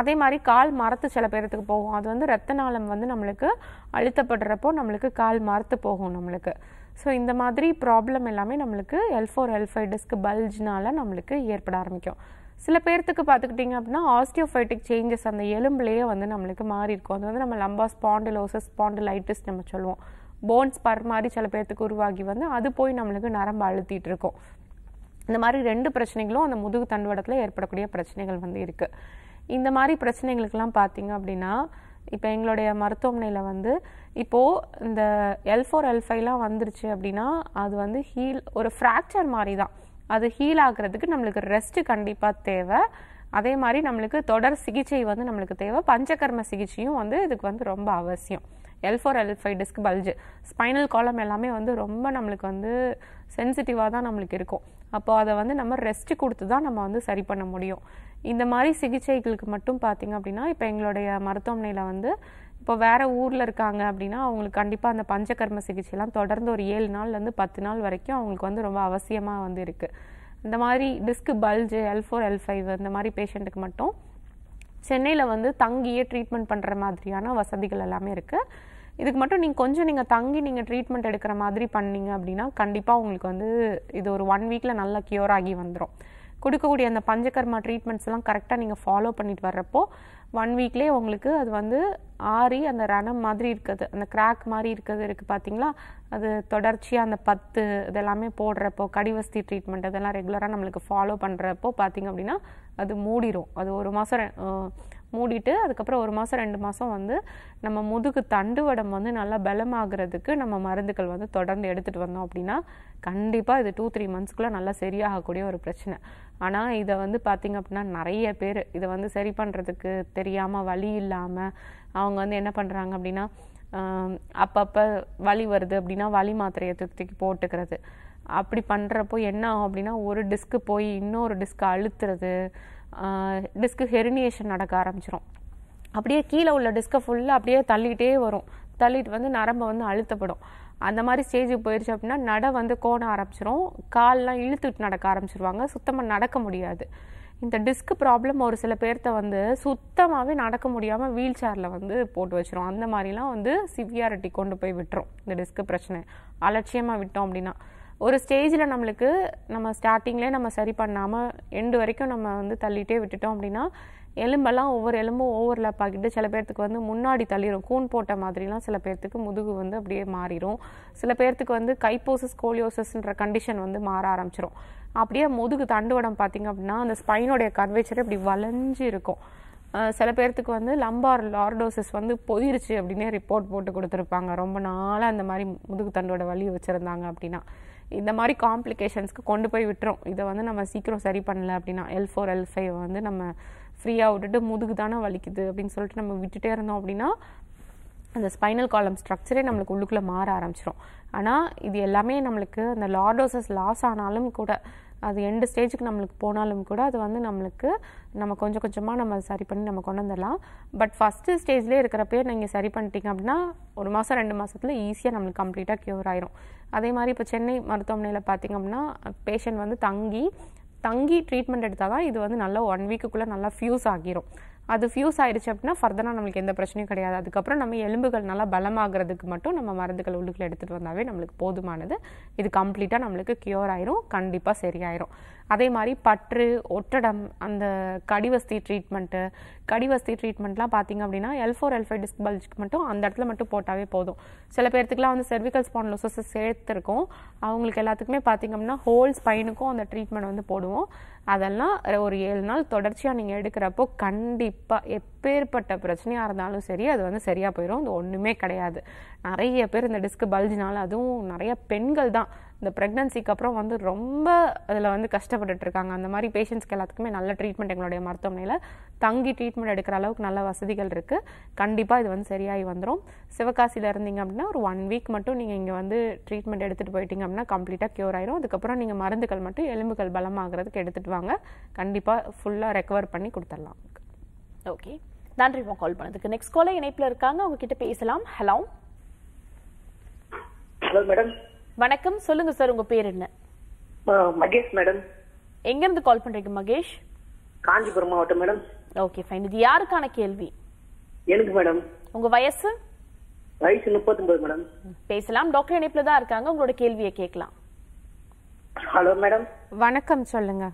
அதே மாதிரி கால் மரத்து சில பேர்த்துக்கு போகும் அது வந்து ரத்த நாளம் வந்து நம்மளுக்கு அழுத்தப்படுறப்போ நம்மளுக்கு கால் மரத்து போகும் நம்மளுக்கு ஸோ இந்த மாதிரி ப்ராப்ளம் எல்லாமே நம்மளுக்கு எல் ஃபோர் டிஸ்க் பல்ஜ்னால நம்மளுக்கு ஏற்பட ஆரம்பிக்கும் சில பேர்த்துக்கு பார்த்துக்கிட்டிங்க அப்படின்னா ஆஸ்டியோஃபைட்டிக் சேஞ்சஸ் அந்த எலும்புலேயே வந்து நம்மளுக்கு மாறி இருக்கும் அது வந்து நம்ம லம்பா ஸ்பாண்டிலோசஸ் ஸ்பாண்டிலைட்டிஸ் நம்ம சொல்லுவோம் போன்ஸ் பர் மாதிரி சில பேர்த்துக்கு உருவாகி வந்து அது போய் நம்மளுக்கு நரம்பு அழுத்திட்டு இருக்கும் இந்த மாதிரி ரெண்டு பிரச்சனைகளும் அந்த முதுகு தண்டுவடத்தில் ஏற்படக்கூடிய பிரச்சனைகள் வந்து இருக்குது இந்த மாதிரி பிரச்சனைகளுக்கெல்லாம் பார்த்தீங்க அப்படின்னா இப்போ எங்களுடைய மருத்துவமனையில் வந்து இப்போது இந்த எல் ஃபோர் எல் ஃபைவ்லாம் வந்துருச்சு அப்படின்னா அது வந்து ஹீல் ஒரு ஃப்ராக்சர் மாதிரி தான் அது ஹீல் ஆகிறதுக்கு நம்மளுக்கு ரெஸ்ட்டு கண்டிப்பாக தேவை அதே மாதிரி நம்மளுக்கு தொடர் சிகிச்சை வந்து நம்மளுக்கு தேவை பஞ்சகர்ம சிகிச்சையும் வந்து இதுக்கு வந்து ரொம்ப அவசியம் L four L five disc bulge spinal column எல்லாமே வந்து ரொம்ப நம்மளுக்கு வந்து சென்சிட்டிவாக தான் நம்மளுக்கு இருக்கும் அப்போது அதை வந்து நம்ம ரெஸ்ட்டு கொடுத்து தான் நம்ம வந்து சரி பண்ண முடியும் இந்த மாதிரி சிகிச்சைகளுக்கு மட்டும் பார்த்திங்க அப்படின்னா இப்போ எங்களுடைய மருத்துவமனையில் வந்து இப்போ வேறு ஊரில் இருக்காங்க அப்படின்னா அவங்களுக்கு கண்டிப்பாக அந்த பஞ்சகர்ம சிகிச்சைலாம் தொடர்ந்து ஒரு ஏழு நாள்லேருந்து பத்து நாள் வரைக்கும் அவங்களுக்கு வந்து ரொம்ப அவசியமாக வந்து இருக்குது இந்த மாதிரி disc bulge L four L five இந்த மாதிரி பேஷண்ட்டுக்கு மட்டும் சென்னையில் வந்து தங்கியே ட்ரீட்மெண்ட் பண்ணுற மாதிரியான வசதிகள் எல்லாமே இருக்குது இதுக்கு மட்டும் நீங்கள் கொஞ்சம் நீங்கள் தங்கி நீங்கள் ட்ரீட்மெண்ட் எடுக்கிற மாதிரி பண்ணீங்க அப்படின்னா கண்டிப்பாக உங்களுக்கு வந்து இது ஒரு ஒன் வீக்கில் நல்லா க்யூர் ஆகி வந்துடும் கொடுக்கக்கூடிய அந்த பஞ்சகர்மா ட்ரீட்மெண்ட்ஸ்லாம் கரெக்டாக நீங்கள் ஃபாலோ பண்ணிட்டு வர்றப்போ ஒன் வீக்லேயே உங்களுக்கு அது வந்து ஆறி அந்த ரணம் மாதிரி இருக்குது அந்த கிராக் மாதிரி இருக்கிறது இருக்குது பார்த்தீங்களா அது தொடர்ச்சியாக அந்த பத்து இதெல்லாமே போடுறப்போ கடிவஸ்தி ட்ரீட்மெண்ட் அதெல்லாம் ரெகுலராக நம்மளுக்கு ஃபாலோ பண்ணுறப்போ பார்த்திங்க அப்படின்னா அது மூடிடும் அது ஒரு மாதம் மூடிட்டு அதுக்கப்புறம் ஒரு மாதம் ரெண்டு மாதம் வந்து நம்ம முதுகு தண்டுவடம் வந்து நல்லா பலமாகிறதுக்கு நம்ம மருந்துகள் வந்து தொடர்ந்து எடுத்துகிட்டு வந்தோம் அப்படின்னா கண்டிப்பாக இது டூ த்ரீ மந்த்ஸ்க்குள்ளே நல்லா சரியாகக்கூடிய ஒரு பிரச்சனை ஆனால் இதை வந்து பார்த்திங்க அப்படின்னா நிறைய பேர் இதை வந்து சரி பண்ணுறதுக்கு தெரியாமல் வழி இல்லாமல் அவங்க வந்து என்ன பண்ணுறாங்க அப்படின்னா அப்பப்போ வலி வருது அப்படின்னா வலி மாத்திரையை தூக்கி போட்டுக்கிறது அப்படி பண்ணுறப்போ என்ன ஆகும் அப்படின்னா ஒரு டிஸ்க்கு போய் இன்னொரு டிஸ்க்கு அழுத்துறது டிஸ்க்கு ஹெரினியேஷன் நடக்க ஆரம்பிச்சிடும் அப்படியே கீழே உள்ள டிஸ்கை ஃபுல்லாக அப்படியே தள்ளிகிட்டே வரும் தள்ளிட்டு வந்து நரம்பை வந்து அழுத்தப்படும் அந்த மாதிரி ஸ்டேஜுக்கு போயிடுச்சு அப்படின்னா நடை வந்து கோண ஆரம்பிச்சிரும் கால்லாம் இழுத்துட்டு நடக்க ஆரம்பிச்சிருவாங்க சுத்தமாக நடக்க முடியாது இந்த டிஸ்க் ப்ராப்ளம் ஒரு சில பேர்த்த வந்து சுத்தமாகவே நடக்க முடியாமல் வீல் சேரில் வந்து போட்டு வச்சிரும் அந்த மாதிரிலாம் வந்து சிவியாரிட்டி கொண்டு போய் விட்டுரும் இந்த டிஸ்க் பிரச்சனை அலட்சியமாக விட்டோம் அப்படின்னா ஒரு ஸ்டேஜில் நம்மளுக்கு நம்ம ஸ்டார்டிங்லேயே நம்ம சரி பண்ணாமல் எண்டு வரைக்கும் நம்ம வந்து தள்ளிகிட்டே விட்டுட்டோம் அப்படின்னா எலும்பெல்லாம் ஒவ்வொரு எலும்பும் ஓவர்லாப் ஆகிட்டு சில பேர்த்துக்கு வந்து முன்னாடி தள்ளிடும் கூன் போட்ட மாதிரிலாம் சில பேர்த்துக்கு முதுகு வந்து அப்படியே மாறிடும் சில பேர்த்துக்கு வந்து கைப்போசஸ் கோலியோசஸ்ன்ற கண்டிஷன் வந்து மாற ஆரம்பிச்சிடும் அப்படியே முதுகு தண்டுவடம் பார்த்திங்க அப்படின்னா அந்த ஸ்பைனுடைய கர்வேச்சர் இப்படி வளைஞ்சு இருக்கும் சில பேர்த்துக்கு வந்து லம்பார் லார்டோசஸ் வந்து பொதிருச்சு அப்படின்னே ரிப்போர்ட் போட்டு கொடுத்துருப்பாங்க ரொம்ப நாளாக அந்த மாதிரி முதுகு தண்டோட வலி வச்சுருந்தாங்க அப்படின்னா இந்த மாதிரி காம்ப்ளிகேஷன்ஸ்க்கு கொண்டு போய் விட்டுரும் இதை வந்து நம்ம சீக்கிரம் சரி பண்ணலை அப்படின்னா எல் ஃபோர் எல் ஃபைவ் வந்து நம்ம ஃப்ரீயாக விட்டுட்டு முதுகு தானே வலிக்குது அப்படின்னு சொல்லிட்டு நம்ம விட்டுட்டே இருந்தோம் அப்படின்னா அந்த ஸ்பைனல் காலம் ஸ்ட்ரக்சரே நம்மளுக்கு உள்ளுக்குள்ளே மாற ஆரம்பிச்சிடும் ஆனால் இது எல்லாமே நம்மளுக்கு அந்த லார்டோசஸ் லாஸ் ஆனாலும் கூட அது எந்த ஸ்டேஜுக்கு நம்மளுக்கு போனாலும் கூட அது வந்து நம்மளுக்கு நம்ம கொஞ்சம் கொஞ்சமாக நம்ம சரி பண்ணி நம்ம கொண்டு வந்துடலாம் பட் ஃபஸ்ட்டு ஸ்டேஜ்லேயே இருக்கிறப்பே நீங்கள் சரி பண்ணிட்டீங்க அப்படின்னா ஒரு மாதம் ரெண்டு மாதத்தில் ஈஸியாக நம்மளுக்கு கம்ப்ளீட்டாக க்யூர் ஆயிரும் அதே மாதிரி இப்போ சென்னை மருத்துவமனையில் பார்த்திங்க அப்படின்னா பேஷண்ட் வந்து தங்கி தங்கி ட்ரீட்மெண்ட் எடுத்தால் தான் இது வந்து நல்லா ஒன் வீக்குக்குள்ளே நல்லா ஃபியூஸ் ஆகிரும் அது ஃபியூஸ் ஆயிடுச்சு அப்படின்னா ஃபர்தராக நம்மளுக்கு எந்த பிரச்சனையும் கிடையாது அதுக்கப்புறம் நம்ம எலும்புகள் நல்லா பலமாகிறதுக்கு மட்டும் நம்ம மருந்துகள் உள்ளுக்குள்ளே எடுத்துகிட்டு வந்தாவே நம்மளுக்கு போதுமானது இது கம்ப்ளீட்டாக நம்மளுக்கு க்யூர் ஆயிரும் கண்டிப்பாக சரியாயிரும் அதே மாதிரி பற்று ஒட்டடம் அந்த கடிவஸ்தி ட்ரீட்மெண்ட்டு கடிவஸ்தி ட்ரீட்மெண்ட்லாம் பார்த்திங்க அப்படின்னா எல் ஃபோர் எல் டிஸ்க் பல்ஜுக்கு மட்டும் அந்த இடத்துல மட்டும் போட்டாவே போதும் சில பேர்த்துக்குலாம் வந்து செர்விக்கல் ஸ்பான்லோசஸ் சேர்த்துருக்கோம் அவங்களுக்கு எல்லாத்துக்குமே பார்த்திங்க அப்படின்னா ஹோல் ஸ்பைனுக்கும் அந்த ட்ரீட்மெண்ட் வந்து போடுவோம் அதெல்லாம் ஒரு ஏழு நாள் தொடர்ச்சியாக நீங்கள் எடுக்கிறப்போ கண்டிப்பாக எப்பேற்பட்ட பிரச்சனையாக இருந்தாலும் சரி அது வந்து சரியாக போயிடும் அது ஒன்றுமே கிடையாது நிறைய பேர் இந்த டிஸ்க் பல்ஜினால அதுவும் நிறைய பெண்கள் தான் இந்த ப்ரெக்னன்சிக்கு அப்புறம் வந்து ரொம்ப அதில் வந்து கஷ்டப்பட்டுட்ருக்காங்க அந்த மாதிரி பேஷண்ட்ஸ்க்கு எல்லாத்துக்குமே நல்ல ட்ரீட்மெண்ட் எங்களுடைய மருத்துவமனையில் தங்கி ட்ரீட்மெண்ட் எடுக்கிற அளவுக்கு நல்ல வசதிகள் இருக்குது கண்டிப்பாக இது வந்து சரியாகி வந்துடும் சிவகாசியில் இருந்தீங்க அப்படின்னா ஒரு ஒன் வீக் மட்டும் நீங்கள் இங்கே வந்து ட்ரீட்மெண்ட் எடுத்துகிட்டு போயிட்டீங்க அப்படின்னா கம்ப்ளீட்டாக க்யூர் ஆயிரும் அதுக்கப்புறம் நீங்கள் மருந்துகள் மட்டும் எலும்புகள் பலமாகிறதுக்கு எடுத்துகிட்டு வாங்க
கண்டிப்பாக ஃபுல்லாக ரெக்கவர் பண்ணி கொடுத்துடலாம் ஓகே நன்றிமா கால் பண்ணதுக்கு நெக்ஸ்ட் காலே இணைப்பில் இருக்காங்க அவங்க கிட்ட பேசலாம் ஹலோ ஹலோ மேடம் வணக்கம் சொல்லுங்க சார் உங்க பேர் என்ன மகேஷ் மேடம் எங்க இருந்து கால் பண்றீங்க மகேஷ் காஞ்சிபுரம் மாவட்டம் மேடம் ஓகே ஃபைன் இது யாருக்கான கேள்வி எனக்கு மேடம் உங்க வயசு
வயசு முப்பத்தொன்பது மேடம்
பேசலாம் டாக்டர் இணைப்புல தான் இருக்காங்க உங்களோட கேள்வியை கேட்கலாம் ஹலோ மேடம் வணக்கம் சொல்லுங்க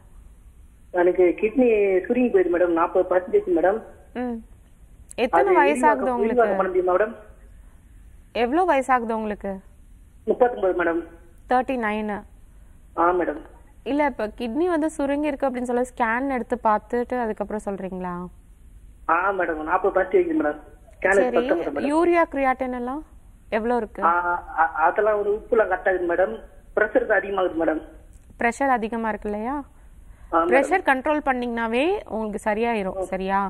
எனக்கு கிட்னி சுருங்கி போயிடு மேடம் நாற்பது பர்சன்டேஜ் மேடம்
எத்தனை வயசாகுது உங்களுக்கு எவ்வளவு வயசாகுது உங்களுக்கு
முப்பத்தொன்பது மேடம்
தேர்ட்டி நைன் ஆ மேடம் இல்ல இப்ப கிட்னி வந்து சுருங்கி இருக்கு அப்படின்னு சொல்ல ஸ்கேன் எடுத்து பார்த்துட்டு அதுக்கப்புறம் சொல்றீங்களா
ஆ மேடம் நாற்பது பர்சன்ட் இருக்கு மேடம் சரி யூரியா
கிரியாட்டின் எல்லாம்
எவ்வளவு இருக்கு அதெல்லாம் ஒரு உப்புலாம் கரெக்டா மேடம் பிரஷர் அதிகமா இருக்கு மேடம்
பிரஷர் அதிகமா இருக்கு இல்லையா ப்ரெஷர் கண்ட்ரோல் பண்ணீங்கனாவே உங்களுக்கு சரியாயிரும் சரியா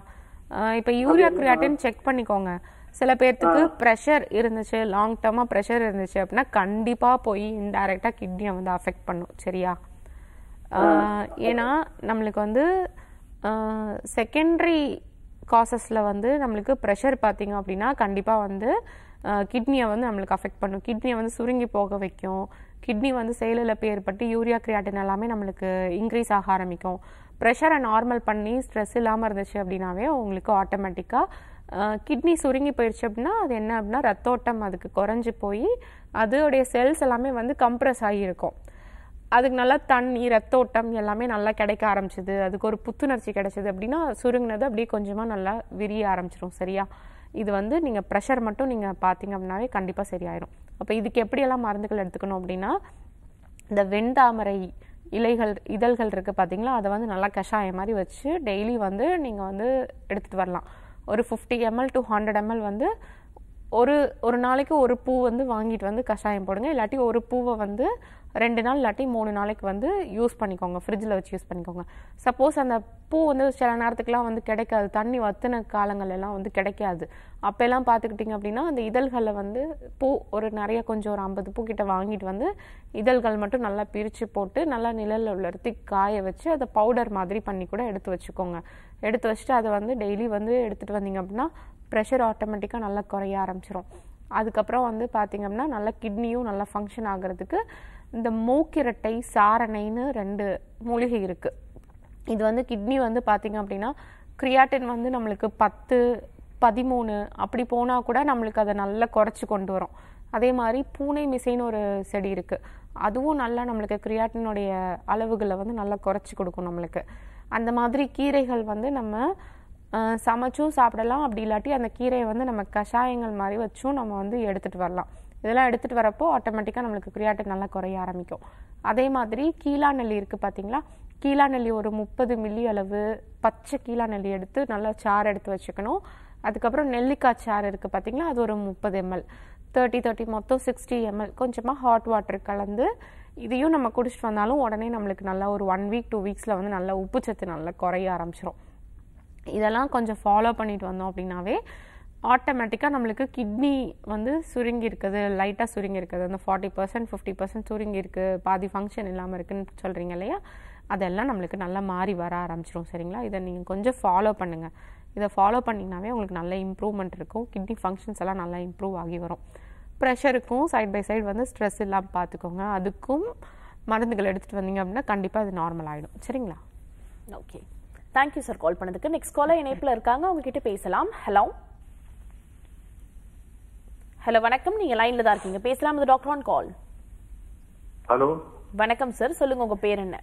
இப்ப யூரியா கிரியாட்டின் செக் பண்ணிக்கோங்க சில பேர்த்துக்கு ப்ரெஷர் இருந்துச்சு லாங் டேர்மாக ப்ரெஷர் இருந்துச்சு அப்படின்னா கண்டிப்பாக போய் இன்டைரக்டாக கிட்னியை வந்து அஃபெக்ட் பண்ணும் சரியா ஏன்னா நம்மளுக்கு வந்து செகண்டரி காசஸில் வந்து நம்மளுக்கு ப்ரெஷர் பார்த்திங்க அப்படின்னா கண்டிப்பாக வந்து கிட்னியை வந்து நம்மளுக்கு அஃபெக்ட் பண்ணும் கிட்னியை வந்து சுருங்கி போக வைக்கும் கிட்னி வந்து செயலிழப்பு ஏற்பட்டு யூரியா கிரியாட்டின் எல்லாமே நம்மளுக்கு இன்க்ரீஸ் ஆக ஆரம்பிக்கும் ப்ரெஷரை நார்மல் பண்ணி ஸ்ட்ரெஸ் இல்லாமல் இருந்துச்சு அப்படின்னாவே உங்களுக்கு ஆட்டோமேட்டிக்காக கிட்னி சுருங்கி போயிடுச்சு அப்படின்னா அது என்ன அப்படின்னா ரத்தோட்டம் அதுக்கு குறைஞ்சி போய் அதோடைய செல்ஸ் எல்லாமே வந்து கம்ப்ரெஸ் ஆகியிருக்கும் அதுக்கு நல்லா தண்ணி ரத்தோட்டம் எல்லாமே நல்லா கிடைக்க ஆரம்பிச்சிது அதுக்கு ஒரு புத்துணர்ச்சி கிடைச்சிது அப்படின்னா சுருங்கினது அப்படியே கொஞ்சமாக நல்லா விரிய ஆரம்பிச்சிடும் சரியா இது வந்து நீங்கள் ப்ரெஷர் மட்டும் நீங்கள் பார்த்தீங்க அப்படின்னாவே கண்டிப்பாக சரியாயிடும் அப்போ இதுக்கு எப்படியெல்லாம் மருந்துகள் எடுத்துக்கணும் அப்படின்னா இந்த வெண்தாமரை இலைகள் இதழ்கள் இருக்குது பார்த்தீங்களா அதை வந்து நல்லா கஷாயம் மாதிரி வச்சு டெய்லி வந்து நீங்கள் வந்து எடுத்துகிட்டு வரலாம் ஒரு fifty ML to hundred ML வந்து ஒரு ஒரு நாளைக்கு ஒரு பூ வந்து வாங்கிட்டு வந்து கஷாயம் போடுங்க இல்லாட்டி ஒரு பூவை வந்து ரெண்டு நாள் இல்லாட்டி மூணு நாளைக்கு வந்து யூஸ் பண்ணிக்கோங்க ஃப்ரிட்ஜில் வச்சு யூஸ் பண்ணிக்கோங்க சப்போஸ் அந்த பூ வந்து சில நேரத்துக்குலாம் வந்து கிடைக்காது தண்ணி வத்தின காலங்கள் எல்லாம் வந்து கிடைக்காது அப்போல்லாம் பார்த்துக்கிட்டிங்க அப்படின்னா அந்த இதழ்களை வந்து பூ ஒரு நிறைய கொஞ்சம் ஒரு ஐம்பது பூ வாங்கிட்டு வந்து இதழ்கள் மட்டும் நல்லா பிரித்து போட்டு நல்லா நிழலில் உலர்த்தி காய வச்சு அதை பவுடர் மாதிரி பண்ணி கூட எடுத்து வச்சுக்கோங்க எடுத்து வச்சுட்டு அதை வந்து டெய்லி வந்து எடுத்துகிட்டு வந்தீங்க அப்படின்னா ப்ரெஷர் ஆட்டோமேட்டிக்காக நல்லா குறைய ஆரம்பிச்சிரும் அதுக்கப்புறம் வந்து பார்த்திங்க அப்படின்னா நல்லா கிட்னியும் நல்லா ஃபங்க்ஷன் ஆகிறதுக்கு இந்த மூக்கிரட்டை சாரணைன்னு ரெண்டு மூலிகை இருக்குது இது வந்து கிட்னி வந்து பார்த்திங்க அப்படின்னா கிரியாட்டின் வந்து நம்மளுக்கு பத்து பதிமூணு அப்படி போனால் கூட நம்மளுக்கு அதை நல்லா குறைச்சி கொண்டு வரும் அதே மாதிரி பூனை மிசைன்னு ஒரு செடி இருக்குது அதுவும் நல்லா நம்மளுக்கு கிரியாட்டினுடைய அளவுகளை வந்து நல்லா குறைச்சி கொடுக்கும் நம்மளுக்கு அந்த மாதிரி கீரைகள் வந்து நம்ம சமைச்சும் சாப்பிடலாம் அப்படி இல்லாட்டி அந்த கீரையை வந்து நம்ம கஷாயங்கள் மாதிரி வச்சும் நம்ம வந்து எடுத்துகிட்டு வரலாம் இதெல்லாம் எடுத்துகிட்டு வரப்போ ஆட்டோமேட்டிக்காக நம்மளுக்கு கிரியாட்டின் நல்லா குறைய ஆரம்பிக்கும் அதே மாதிரி கீழா நெல்லி இருக்குது பார்த்தீங்களா கீழா நெல்லி ஒரு முப்பது மில்லி அளவு பச்சை கீழா நெல்லி எடுத்து நல்லா சாறு எடுத்து வச்சுக்கணும் அதுக்கப்புறம் நெல்லிக்காய் சாறு இருக்குது பார்த்தீங்களா அது ஒரு முப்பது எம்எல் தேர்ட்டி தேர்ட்டி மொத்தம் சிக்ஸ்டி எம்எல் கொஞ்சமாக ஹாட் வாட்டர் கலந்து இதையும் நம்ம குடிச்சிட்டு வந்தாலும் உடனே நம்மளுக்கு நல்லா ஒரு ஒன் வீக் டூ வீக்ஸில் வந்து நல்லா உப்புச்சத்து நல்லா குறைய ஆரம்பிச்சிடும் இதெல்லாம் கொஞ்சம் ஃபாலோ பண்ணிட்டு வந்தோம் அப்படின்னாவே ஆட்டோமேட்டிக்காக நம்மளுக்கு கிட்னி வந்து சுருங்கி இருக்குது லைட்டாக சுருங்கி இருக்குது அந்த ஃபார்ட்டி பர்சன்ட் ஃபிஃப்டி பர்சன்ட் சுருங்கி இருக்குது பாதி ஃபங்க்ஷன் இல்லாமல் இருக்குதுன்னு சொல்கிறீங்க இல்லையா அதெல்லாம் நம்மளுக்கு நல்லா மாறி வர ஆரம்பிச்சிடும் சரிங்களா இதை நீங்கள் கொஞ்சம் ஃபாலோ பண்ணுங்கள் இதை ஃபாலோ பண்ணிங்கனாவே உங்களுக்கு நல்ல இம்ப்ரூவ்மெண்ட் இருக்கும் கிட்னி ஃபங்க்ஷன்ஸ் எல்லாம் நல்லா இம்ப்ரூவ் ஆகி வரும் ப்ரெஷருக்கும் சைட் பை சைடு வந்து ஸ்ட்ரெஸ் இல்லாமல் பார்த்துக்கோங்க அதுக்கும் மருந்துகள் எடுத்துகிட்டு வந்தீங்க அப்படின்னா கண்டிப்பாக அது நார்மல் ஆகிடும் சரிங்களா
okay thank you sir call பண்ணதுக்கு நெக்ஸ்ட் காலர் இணைப்பில் இருக்காங்க உங்ககிட்ட பேசலாம் ஹலோ ஹலோ வணக்கம் நீங்க லைன்ல தான் இருக்கீங்க பேசலாம் இது டாக்டர் ஆன் கால் ஹலோ வணக்கம் சார் சொல்லுங்க உங்க பேர் என்ன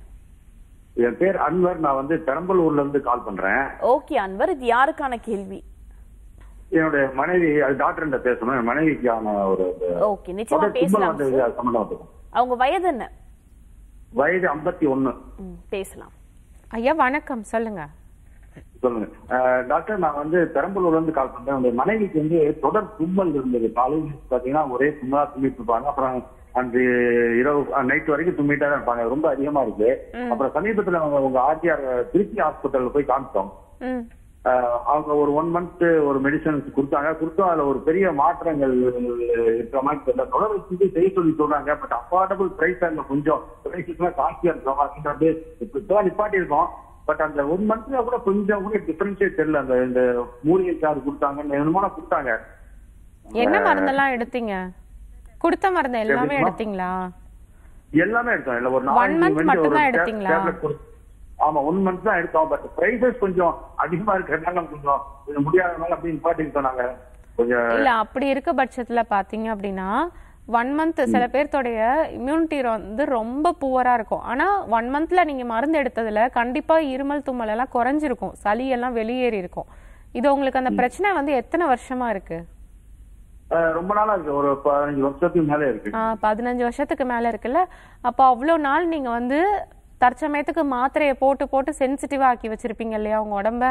என் பேர் அன்வர் நான் வந்து பெரம்பலூர்ல இருந்து கால் பண்றேன்
ஓகே அன்வர் இது யாருக்கான கேள்வி
என்னுடைய மனைவி டாக்டர் பேசணும் என் மனைவிக்கான ஒரு ஓகே நிச்சயமா பேசலாம்
அவங்க வயது என்ன
வயது ஐம்பத்தி ஒன்னு
பேசலாம் ஐயா
வணக்கம் சொல்லுங்க
டாக்டர் நான் வந்து பெரம்பலூர்ல இருந்து கால் பண்றேன் உங்க மனைவிக்கு வந்து தொடர் தும்மல் இருந்தது காலையில் பாத்தீங்கன்னா ஒரே தும்மா தும்பிட்டு இருப்பாங்க அப்புறம் அன்று இரவு நைட் வரைக்கும் தும்மிட்டா தான் இருப்பாங்க ரொம்ப அதிகமா இருக்கு அப்புறம் சமீபத்துல உங்க ஆர்டிஆர் திருச்சி ஹாஸ்பிட்டல்ல போய் காமிச்சோம் அவங்க ஒரு ஒன் மந்த் ஒரு மெடிசன்ஸ் கொடுத்தாங்க கொடுத்தோம் அதுல ஒரு பெரிய மாற்றங்கள் இருக்கிற மாதிரி தெரியல தொடர் செய்ய சொல்லி சொல்றாங்க பட் அஃபோர்டபுள் பிரைஸ் அங்க கொஞ்சம் பிரைஸஸ்லாம் காஸ்ட்லியா இருக்கும் அப்படின்றது நிப்பாட்டி இருக்கோம் பட் அந்த ஒன் மந்த்ல கூட கொஞ்சம் கூட டிஃபரன்ஷியேட் தெரியல அந்த இந்த மூலிகை சாறு கொடுத்தாங்க என்னமோ கொடுத்தாங்க என்ன மருந்து எல்லாம்
எடுத்தீங்க கொடுத்த மருந்து எல்லாமே எடுத்தீங்களா
எல்லாமே எடுத்தோம் இல்ல ஒரு நாலு மட்டும் தான் எடுத்தீங்களா ஆமா ஒன் மந்த் தான் எடுத்தோம் பட் பிரைசஸ் கொஞ்சம் அதிகமா இருக்கிறதுனால கொஞ்சம் கொஞ்சம் முடியாதனால அப்படி நிப்பாட்டிக்கிட்டோம் சொன்னாங்க
இல்ல
அப்படி இருக்க பட்சத்துல பாத்தீங்க அப்படின்னா ஒன் மந்த் சில பேர்த்தோடைய இம்யூனிட்டி வந்து ரொம்ப புவரா இருக்கும் ஆனா ஒன் மந்த்ல நீங்க மருந்து எடுத்ததுல கண்டிப்பா இருமல் தும்மல் எல்லாம் குறைஞ்சிருக்கும் சளி எல்லாம் வெளியேறி இருக்கும் இது உங்களுக்கு அந்த பிரச்சனை வந்து எத்தனை வருஷமா இருக்கு
ரொம்ப நாளா இருக்கு ஒரு பதினஞ்சு வருஷத்துக்கு மேல இருக்கு
பதினஞ்சு வருஷத்துக்கு மேல இருக்குல்ல அப்ப அவ்வளவு நாள் நீங்க வந்து தற்சமயத்துக்கு மாத்திரையை போட்டு போட்டு சென்சிட்டிவ் ஆக்கி வச்சிருப்பீங்க இல்லையா உங்க உடம்ப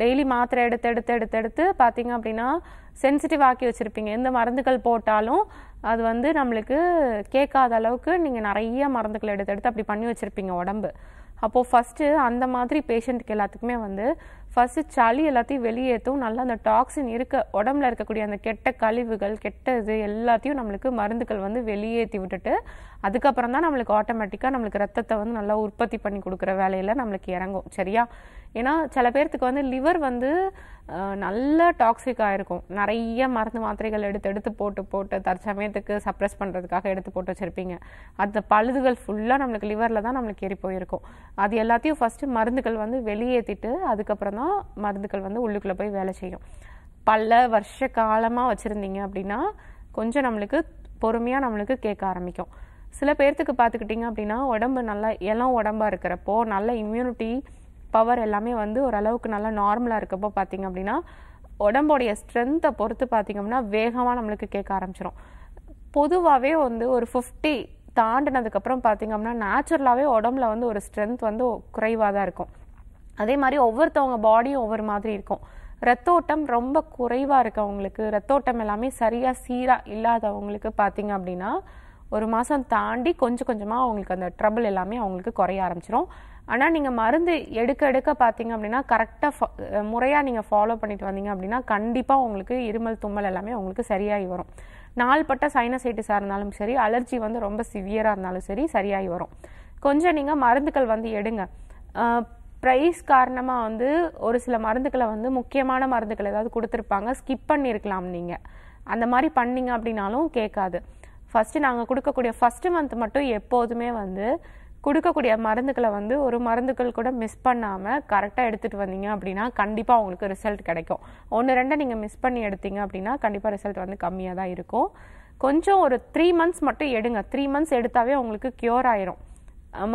டெய்லி மாத்திரை எடுத்து எடுத்து எடுத்து எடுத்து பார்த்தீங்க அப்படின்னா சென்சிட்டிவ் ஆக்கி வச்சுருப்பீங்க எந்த மருந்துகள் போட்டாலும் அது வந்து நம்மளுக்கு கேட்காத அளவுக்கு நீங்கள் நிறைய மருந்துகள் எடுத்து எடுத்து அப்படி பண்ணி வச்சுருப்பீங்க உடம்பு அப்போது ஃபஸ்ட்டு அந்த மாதிரி பேஷண்ட்டுக்கு எல்லாத்துக்குமே வந்து ஃபஸ்ட்டு சளி எல்லாத்தையும் வெளியேற்றும் நல்லா அந்த டாக்ஸின் இருக்க உடம்புல இருக்கக்கூடிய அந்த கெட்ட கழிவுகள் கெட்ட இது எல்லாத்தையும் நம்மளுக்கு மருந்துகள் வந்து வெளியேற்றி விட்டுட்டு அதுக்கப்புறம் தான் நம்மளுக்கு ஆட்டோமேட்டிக்காக நம்மளுக்கு ரத்தத்தை வந்து நல்லா உற்பத்தி பண்ணி கொடுக்குற வேலையில் நம்மளுக்கு இறங்கும் சரியா ஏன்னா சில பேர்த்துக்கு வந்து லிவர் வந்து நல்ல டாக்ஸிக்காக இருக்கும் நிறைய மருந்து மாத்திரைகள் எடுத்து எடுத்து போட்டு போட்டு தற்சமயத்துக்கு சப்ரஸ் பண்ணுறதுக்காக எடுத்து போட்டு வச்சுருப்பீங்க அந்த பழுதுகள் ஃபுல்லாக நம்மளுக்கு லிவரில் தான் நம்மளுக்கு ஏறி போயிருக்கும் அது எல்லாத்தையும் ஃபஸ்ட்டு மருந்துகள் வந்து வெளியேற்றிட்டு அதுக்கப்புறம் தான் மருந்துகள் வந்து உள்ளுக்குள்ளே போய் வேலை செய்யும் பல வருஷ காலமாக வச்சுருந்தீங்க அப்படின்னா கொஞ்சம் நம்மளுக்கு பொறுமையாக நம்மளுக்கு கேட்க ஆரம்பிக்கும் சில பேர்த்துக்கு பார்த்துக்கிட்டிங்க அப்படின்னா உடம்பு நல்லா இளம் உடம்பாக இருக்கிறப்போ நல்ல இம்யூனிட்டி பவர் எல்லாமே வந்து ஓரளவுக்கு நல்லா நார்மலாக இருக்கப்போ பார்த்திங்க அப்படின்னா உடம்போடைய ஸ்ட்ரென்த்தை பொறுத்து பார்த்திங்க அப்படின்னா வேகமாக நம்மளுக்கு கேட்க ஆரம்பிச்சிடும் பொதுவாகவே வந்து ஒரு ஃபிஃப்டி தாண்டினதுக்கப்புறம் பார்த்திங்க அப்படின்னா நேச்சுரலாகவே உடம்புல வந்து ஒரு ஸ்ட்ரென்த் வந்து குறைவாக தான் இருக்கும் அதே மாதிரி ஒவ்வொருத்தவங்க பாடியும் ஒவ்வொரு மாதிரி இருக்கும் ரத்தோட்டம் ரொம்ப குறைவாக இருக்கவங்களுக்கு ரத்தோட்டம் எல்லாமே சரியாக சீராக இல்லாதவங்களுக்கு பார்த்திங்க அப்படின்னா ஒரு மாதம் தாண்டி கொஞ்சம் கொஞ்சமாக அவங்களுக்கு அந்த ட்ரபிள் எல்லாமே அவங்களுக்கு குறைய ஆரம்பிச்சிடும் ஆனால் நீங்கள் மருந்து எடுக்க எடுக்க பார்த்தீங்க அப்படின்னா கரெக்டாக முறையாக நீங்கள் ஃபாலோ பண்ணிட்டு வந்தீங்க அப்படின்னா கண்டிப்பாக உங்களுக்கு இருமல் தும்மல் எல்லாமே உங்களுக்கு சரியாகி வரும் நாள்பட்ட சைனசைட்டிஸாக இருந்தாலும் சரி அலர்ஜி வந்து ரொம்ப சிவியராக இருந்தாலும் சரி சரியாகி வரும் கொஞ்சம் நீங்கள் மருந்துகள் வந்து எடுங்க ப்ரைஸ் காரணமாக வந்து ஒரு சில மருந்துகளை வந்து முக்கியமான மருந்துகள் ஏதாவது கொடுத்துருப்பாங்க ஸ்கிப் பண்ணியிருக்கலாம் நீங்கள் அந்த மாதிரி பண்ணிங்க அப்படின்னாலும் கேட்காது ஃபஸ்ட்டு நாங்கள் கொடுக்கக்கூடிய ஃபஸ்ட்டு மந்த் மட்டும் எப்போதுமே வந்து கொடுக்கக்கூடிய மருந்துகளை வந்து ஒரு மருந்துகள் கூட மிஸ் பண்ணாமல் கரெக்டாக எடுத்துகிட்டு வந்தீங்க அப்படின்னா கண்டிப்பாக உங்களுக்கு ரிசல்ட் கிடைக்கும் ஒன்று ரெண்டை நீங்கள் மிஸ் பண்ணி எடுத்தீங்க அப்படின்னா கண்டிப்பாக ரிசல்ட் வந்து கம்மியாக தான் இருக்கும் கொஞ்சம் ஒரு த்ரீ மந்த்ஸ் மட்டும் எடுங்க த்ரீ மந்த்ஸ் எடுத்தாவே உங்களுக்கு க்யூர் ஆயிரும்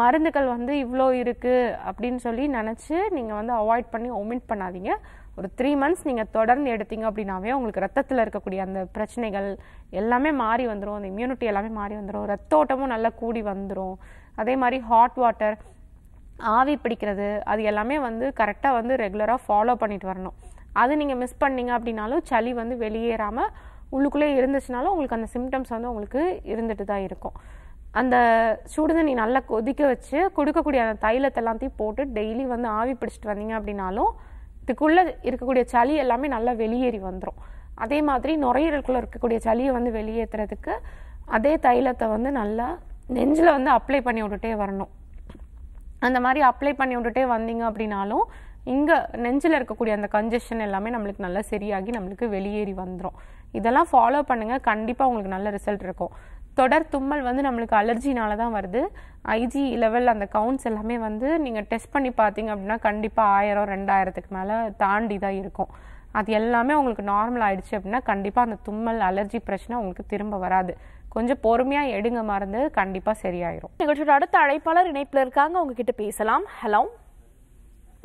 மருந்துகள் வந்து இவ்வளோ இருக்குது அப்படின்னு சொல்லி நினச்சி நீங்கள் வந்து அவாய்ட் பண்ணி ஒமிட் பண்ணாதீங்க ஒரு த்ரீ மந்த்ஸ் நீங்கள் தொடர்ந்து எடுத்தீங்க அப்படின்னாவே உங்களுக்கு ரத்தத்தில் இருக்கக்கூடிய அந்த பிரச்சனைகள் எல்லாமே மாறி வந்துடும் அந்த இம்யூனிட்டி எல்லாமே மாறி வந்துடும் ரத்த ஓட்டமும் நல்லா கூடி வந்துடும் அதே மாதிரி ஹாட் வாட்டர் ஆவி பிடிக்கிறது அது எல்லாமே வந்து கரெக்டாக வந்து ரெகுலராக ஃபாலோ பண்ணிட்டு வரணும் அது நீங்கள் மிஸ் பண்ணிங்க அப்படின்னாலும் சளி வந்து வெளியேறாமல் உள்ளுக்குள்ளே இருந்துச்சுனாலும் உங்களுக்கு அந்த சிம்டம்ஸ் வந்து உங்களுக்கு இருந்துட்டு தான் இருக்கும் அந்த சுடுதண்ணி நல்லா கொதிக்க வச்சு கொடுக்கக்கூடிய அந்த தைலத்தை எல்லாத்தையும் போட்டு டெய்லி வந்து ஆவி பிடிச்சிட்டு வந்தீங்க அப்படின்னாலும் இதுக்குள்ளே இருக்கக்கூடிய சளி எல்லாமே நல்லா வெளியேறி வந்துடும் அதே மாதிரி நுரையீரலுக்குள்ளே இருக்கக்கூடிய சளியை வந்து வெளியேற்றுறதுக்கு அதே தைலத்தை வந்து நல்லா நெஞ்சில் வந்து அப்ளை பண்ணி விட்டுட்டே வரணும் அந்த மாதிரி அப்ளை பண்ணி விட்டுட்டே வந்தீங்க அப்படின்னாலும் இங்கே நெஞ்சில் இருக்கக்கூடிய அந்த கன்ஜெஷன் எல்லாமே நம்மளுக்கு நல்லா சரியாகி நம்மளுக்கு வெளியேறி வந்துடும் இதெல்லாம் ஃபாலோ பண்ணுங்கள் கண்டிப்பாக உங்களுக்கு நல்ல ரிசல்ட் இருக்கும் தொடர் தும்மல் வந்து நம்மளுக்கு அலர்ஜினால தான் வருது ஐஜி லெவல் அந்த கவுண்ட்ஸ் எல்லாமே வந்து நீங்கள் டெஸ்ட் பண்ணி பார்த்தீங்க அப்படின்னா கண்டிப்பாக ஆயிரம் ரெண்டாயிரத்துக்கு மேலே தாண்டி தான் இருக்கும் அது எல்லாமே உங்களுக்கு நார்மல் ஆயிடுச்சு அப்படின்னா கண்டிப்பாக அந்த தும்மல் அலர்ஜி பிரச்சனை உங்களுக்கு திரும்ப வராது கொஞ்சம் பொறுமையாக எடுங்க மருந்து கண்டிப்பாக சரியாயிரும்
நிகழ்ச்சியோட அடுத்த அழைப்பாளர் இணைப்பில் இருக்காங்க உங்ககிட்ட பேசலாம் ஹலோ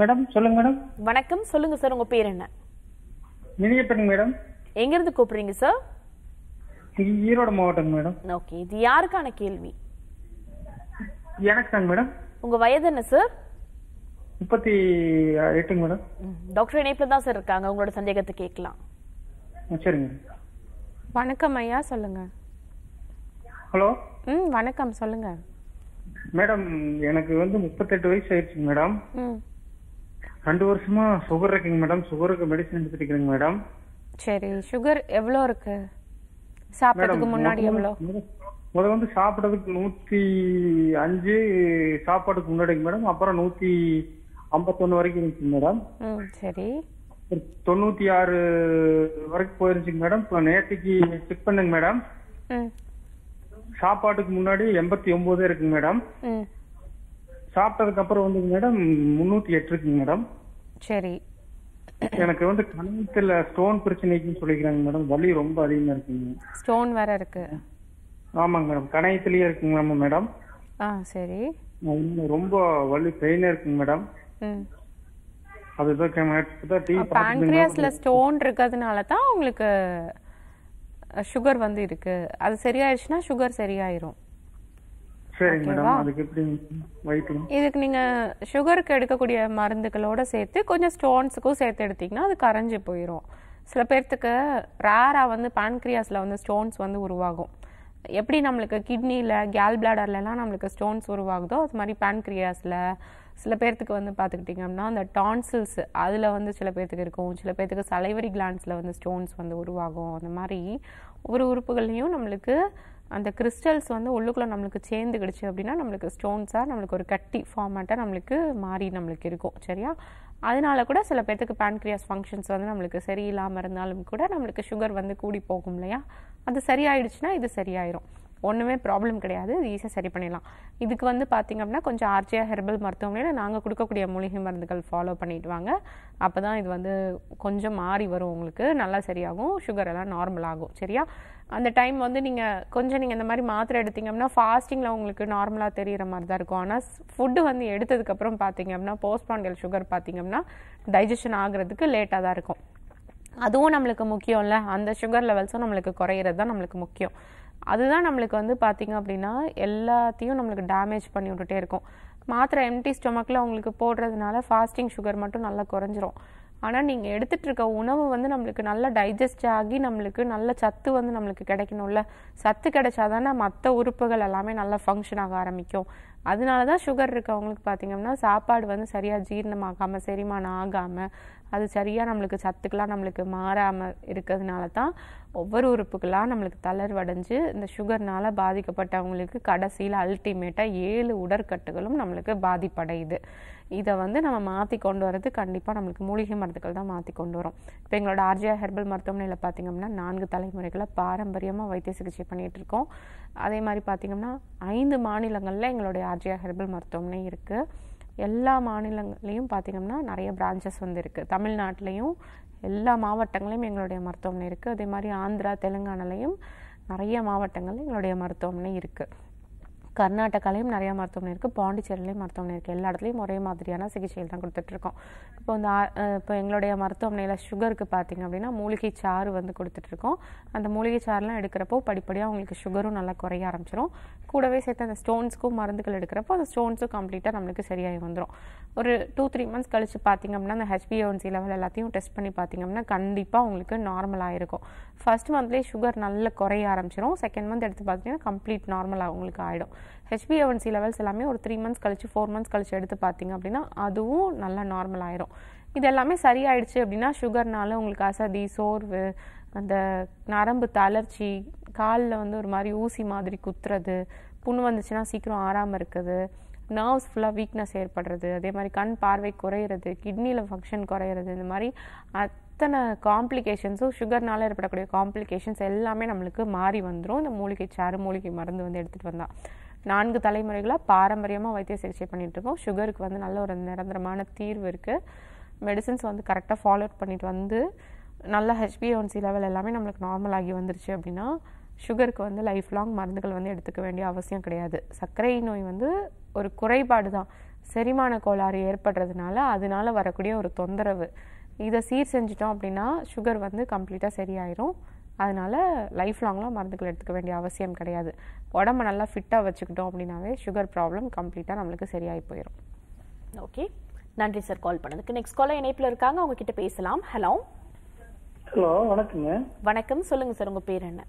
மேடம் சொல்லுங்க மேடம்
வணக்கம் சொல்லுங்க சார் உங்க பேர் என்ன மேடம் எங்க இருந்து கூப்பிடுறீங்க சார்
ஈரோடு மாவட்டம் மேடம்
ஓகே இது யாருக்கான கேள்வி
எனக்கு மேடம்
உங்க வயது என்ன சார்
முப்பத்தி எட்டு மேடம்
டாக்டர் இணைப்புல தான் சார் இருக்காங்க உங்களோட சந்தேகத்தை கேட்கலாம் சரிங்க வணக்கம் ஐயா சொல்லுங்க ஹலோ ம் வணக்கம்
சொல்லுங்க
மேடம் எனக்கு வந்து முப்பத்தெட்டு வயசு ஆயிடுச்சு மேடம் ரெண்டு வருஷமா சுகர் இருக்குங்க மேடம் சுகருக்கு மெடிசன் எடுத்துட்டு மேடம்
சரி சுகர் எவ்வளோ இருக்கு சாப்பிட்டதுக்கு முன்னாடி எவ்வளோ
முத வந்து சாப்பிட்றதுக்கு நூத்தி அஞ்சு சாப்பாடுக்கு முன்னாடிங்க மேடம் அப்புறம் நூத்தி ஐம்பத்தொன்னு வரைக்கும் இருந்துச்சு மேடம் சரி தொண்ணூத்தி ஆறு வரைக்கும் போயிருந்துச்சுங்க மேடம் இப்போ நேற்றுக்கு செக் பண்ணுங்க மேடம் சாப்பாட்டுக்கு முன்னாடி எண்பத்தி ஒன்பதே இருக்கு மேடம் சாப்பிட்டதுக்கு அப்புறம் வந்து மேடம் முன்னூத்தி எட்டு இருக்குங்க மேடம் சரி எனக்கு வந்து கணத்துல ஸ்டோன் பிரச்சனைக்குன்னு சொல்லிக்கிறாங்க மேடம் வலி ரொம்ப அதிகமா இருக்குங்க
ஸ்டோன் வேற இருக்கு
ஆமாங்க மேடம் கணையத்திலேயே இருக்குங்க மேடம் ஆ சரி ரொம்ப வலி பெயினா இருக்குங்க மேடம் அதுதான் கேமரா டீ பான்க்ரியாஸ்ல
ஸ்டோன் இருக்கிறதுனால தான் உங்களுக்கு சுகர் வந்து இருக்கு அது சரியாயிடுச்சுன்னா சுகர் சரியாயிரும் இதுக்கு நீங்க சுகருக்கு எடுக்கக்கூடிய மருந்துகளோட சேர்த்து கொஞ்சம் ஸ்டோன்ஸுக்கும் சேர்த்து எடுத்தீங்கன்னா அது கரைஞ்சு போயிடும் சில பேர்த்துக்கு ரேரா வந்து பான்கிரியாஸ்ல வந்து ஸ்டோன்ஸ் வந்து உருவாகும் எப்படி நம்மளுக்கு கிட்னில கேல் பிளாடர்லலாம் நம்மளுக்கு ஸ்டோன்ஸ் உருவாகுதோ அது மாதிரி பான்கிரியாஸ்ல சில பேர்த்துக்கு வந்து பார்த்துக்கிட்டிங்க அப்படின்னா அந்த டான்சில்ஸ் அதில் வந்து சில பேர்த்துக்கு இருக்கும் சில பேர்த்துக்கு சலைவரி கிளான்ஸில் வந்து ஸ்டோன்ஸ் வந்து உருவாகும் அந்த மாதிரி ஒரு உறுப்புகள்லையும் நம்மளுக்கு அந்த கிறிஸ்டல்ஸ் வந்து உள்ளுக்குள்ளே நம்மளுக்கு சேர்ந்துக்கிடுச்சு அப்படின்னா நம்மளுக்கு ஸ்டோன்ஸாக நம்மளுக்கு ஒரு கட்டி ஃபார்மேட்டாக நம்மளுக்கு மாறி நம்மளுக்கு இருக்கும் சரியா அதனால கூட சில பேர்த்துக்கு பேன்க்ரியாஸ் ஃபங்க்ஷன்ஸ் வந்து நம்மளுக்கு சரியில்லாமல் இருந்தாலும் கூட நம்மளுக்கு சுகர் வந்து கூடி போகும் இல்லையா அது சரியாயிடுச்சுன்னா இது சரியாயிரும் ஒன்றுமே ப்ராப்ளம் கிடையாது அது ஈஸியாக சரி பண்ணிடலாம் இதுக்கு வந்து பார்த்திங்க அப்படின்னா கொஞ்சம் ஆர்ஜியா ஹெர்பல் மருத்துவமனையில் நாங்கள் கொடுக்கக்கூடிய மூலிகை மருந்துகள் ஃபாலோ பண்ணிட்டு வாங்க அப்போ தான் இது வந்து கொஞ்சம் மாறி வரும் உங்களுக்கு நல்லா சரியாகும் சுகர் எல்லாம் நார்மல் ஆகும் சரியா அந்த டைம் வந்து நீங்கள் கொஞ்சம் நீங்கள் இந்த மாதிரி மாத்திரை எடுத்தீங்க அப்படின்னா ஃபாஸ்டிங்கில் உங்களுக்கு நார்மலாக தெரிகிற மாதிரி தான் இருக்கும் ஆனால் ஃபுட்டு வந்து எடுத்ததுக்கப்புறம் பார்த்தீங்க அப்படின்னா போஸ்ட்பாண்டியல் சுகர் பார்த்திங்க அப்படின்னா டைஜஷன் ஆகிறதுக்கு லேட்டாக தான் இருக்கும் அதுவும் நம்மளுக்கு முக்கியம் இல்லை அந்த சுகர் லெவல்ஸும் நம்மளுக்கு குறையிறது தான் நம்மளுக்கு முக்கியம் அதுதான் நம்மளுக்கு வந்து பார்த்திங்க அப்படின்னா எல்லாத்தையும் நம்மளுக்கு டேமேஜ் பண்ணி விட்டுட்டே இருக்கும் மாத்திரை எம்டி ஸ்டொமக்கில் உங்களுக்கு போடுறதுனால ஃபாஸ்டிங் சுகர் மட்டும் நல்லா குறைஞ்சிரும் ஆனால் நீங்கள் எடுத்துகிட்டு இருக்க உணவு வந்து நம்மளுக்கு நல்லா டைஜஸ்ட் ஆகி நம்மளுக்கு நல்ல சத்து வந்து நம்மளுக்கு கிடைக்கணும்ல சத்து கிடைச்சா தானே மற்ற உறுப்புகள் எல்லாமே நல்லா ஃபங்க்ஷன் ஆக ஆரம்பிக்கும் அதனால தான் சுகர் இருக்கவங்களுக்கு பார்த்திங்கன்னா சாப்பாடு வந்து சரியாக ஜீரணமாகாமல் செரிமானம் ஆகாமல் அது சரியாக நம்மளுக்கு சத்துக்கெலாம் நம்மளுக்கு மாறாமல் இருக்கிறதுனால தான் ஒவ்வொரு உறுப்புக்கெலாம் நம்மளுக்கு தளர்வடைஞ்சு இந்த சுகர்னால் பாதிக்கப்பட்டவங்களுக்கு கடைசியில் அல்டிமேட்டாக ஏழு உடற்கட்டுகளும் நம்மளுக்கு பாதிப்படையுது இதை வந்து நம்ம மாற்றி கொண்டு வரது கண்டிப்பாக நம்மளுக்கு மூலிகை மருந்துகள் தான் மாற்றி கொண்டு வரும் இப்போ எங்களோட ஆர்ஜியா ஹெர்பல் மருத்துவமனையில் பார்த்திங்கம்னா நான்கு தலைமுறைகளை பாரம்பரியமாக வைத்திய சிகிச்சை பண்ணிகிட்டு இருக்கோம் அதே மாதிரி பார்த்திங்கம்னா ஐந்து மாநிலங்களில் எங்களுடைய ஆர்ஜியா ஹெர்பல் மருத்துவமனை இருக்குது எல்லா மாநிலங்களையும் பார்த்திங்கன்னா நிறைய பிரான்ச்சஸ் வந்து இருக்குது தமிழ்நாட்டிலையும் எல்லா மாவட்டங்களையும் எங்களுடைய மருத்துவமனை இருக்குது அதே மாதிரி ஆந்திரா தெலுங்கானாலையும் நிறைய மாவட்டங்களில் எங்களுடைய மருத்துவமனை இருக்குது கர்நாடகாலையும் நிறையா மருத்துவமனை இருக்குது பாண்டிச்சேரிலையும் மருத்துவமனை இருக்குது எல்லா இடத்துலையும் ஒரே மாதிரியான சிகிச்சைகள் தான் கொடுத்துட்ருக்கோம் இப்போ வந்து இப்போ எங்களுடைய மருத்துவமனையில் சுகருக்கு பார்த்திங்க அப்படின்னா மூலிகை சாறு வந்து கொடுத்துட்ருக்கோம் அந்த மூலிகை சாறுலாம் எடுக்கிறப்போ படிப்படியாக அவங்களுக்கு சுகரும் நல்லா குறைய ஆரம்பிச்சிடும் கூடவே சேர்த்து அந்த ஸ்டோன்ஸுக்கும் மருந்துகள் எடுக்கிறப்போ அந்த ஸ்டோன்ஸும் கம்ப்ளீட்டாக நம்மளுக்கு சரியாகி வந்துடும் ஒரு டூ த்ரீ மந்த்ஸ் கழித்து பார்த்திங்க அப்படின்னா அந்த ஹெச்பிஓன்சி லெவல் எல்லாத்தையும் டெஸ்ட் பண்ணி பார்த்திங்க அப்படின்னா கண்டிப்பாக உங்களுக்கு நார்மலாக இருக்கும் ஃபஸ்ட் மந்த்லேயே சுகர் நல்லா குறைய ஆரம்பிச்சிடும் செகண்ட் மந்த் எடுத்து பார்த்தீங்கன்னா கம்ப்ளீட் நார்மலாக உங்களுக்கு ஆகிடும் ஹெச்பிஏவன்சி லெவல்ஸ் எல்லாமே ஒரு த்ரீ மந்த்ஸ் கழிச்சு ஃபோர் மந்த்ஸ் கழிச்சு எடுத்து பார்த்தீங்க அப்படின்னா அதுவும் நல்லா நார்மல் ஆயிரும் இது எல்லாமே சரியாயிடுச்சு அப்படின்னா சுகர்னால உங்களுக்கு அசதி சோர்வு அந்த நரம்பு தளர்ச்சி காலில் வந்து ஒரு மாதிரி ஊசி மாதிரி குத்துறது புண்ணு வந்துச்சுன்னா சீக்கிரம் ஆறாமல் இருக்குது நர்வ்ஸ் ஃபுல்லாக வீக்னஸ் ஏற்படுறது அதே மாதிரி கண் பார்வை குறையிறது கிட்னியில் ஃபங்க்ஷன் குறையிறது இந்த மாதிரி அத்தனை காம்ப்ளிகேஷன்ஸும் சுகர்னால ஏற்படக்கூடிய காம்ப்ளிகேஷன்ஸ் எல்லாமே நம்மளுக்கு மாறி வந்துடும் இந்த மூலிகை சாறு மூலிகை மருந்து வந்து எடுத்துகிட்டு வந்தால் நான்கு தலைமுறைகளாக பாரம்பரியமாக வைத்திய சிகிச்சை பண்ணிகிட்ருக்கோம் சுகருக்கு வந்து நல்ல ஒரு நிரந்தரமான தீர்வு இருக்குது மெடிசன்ஸ் வந்து கரெக்டாக ஃபாலோ பண்ணிட்டு வந்து நல்ல ஹெச்பிஒன்சி லெவல் எல்லாமே நம்மளுக்கு நார்மல் ஆகி வந்துருச்சு அப்படின்னா சுகருக்கு வந்து லைஃப் லாங் மருந்துகள் வந்து எடுத்துக்க வேண்டிய அவசியம் கிடையாது சர்க்கரை நோய் வந்து ஒரு குறைபாடு தான் செரிமான கோளாறு ஏற்படுறதுனால அதனால வரக்கூடிய ஒரு தொந்தரவு இதை சீர் செஞ்சிட்டோம் அப்படின்னா சுகர் வந்து கம்ப்ளீட்டாக சரியாயிரும் அதனால் லைஃப் லாங்லாம் மருந்துகள் எடுத்துக்க வேண்டிய அவசியம் கிடையாது உடம்ப நல்லா ஃபிட்டாக வச்சுக்கிட்டோம் அப்படின்னாவே சுகர் ப்ராப்ளம் கம்ப்ளீட்டாக நம்மளுக்கு சரியாகி போயிடும்
ஓகே நன்றி சார் கால் பண்ணதுக்கு நெக்ஸ்ட் காலை இணைப்பில் இருக்காங்க உங்ககிட்ட பேசலாம் ஹலோ
ஹலோ வணக்கங்க
வணக்கம் சொல்லுங்க சார் உங்க பேர் என்ன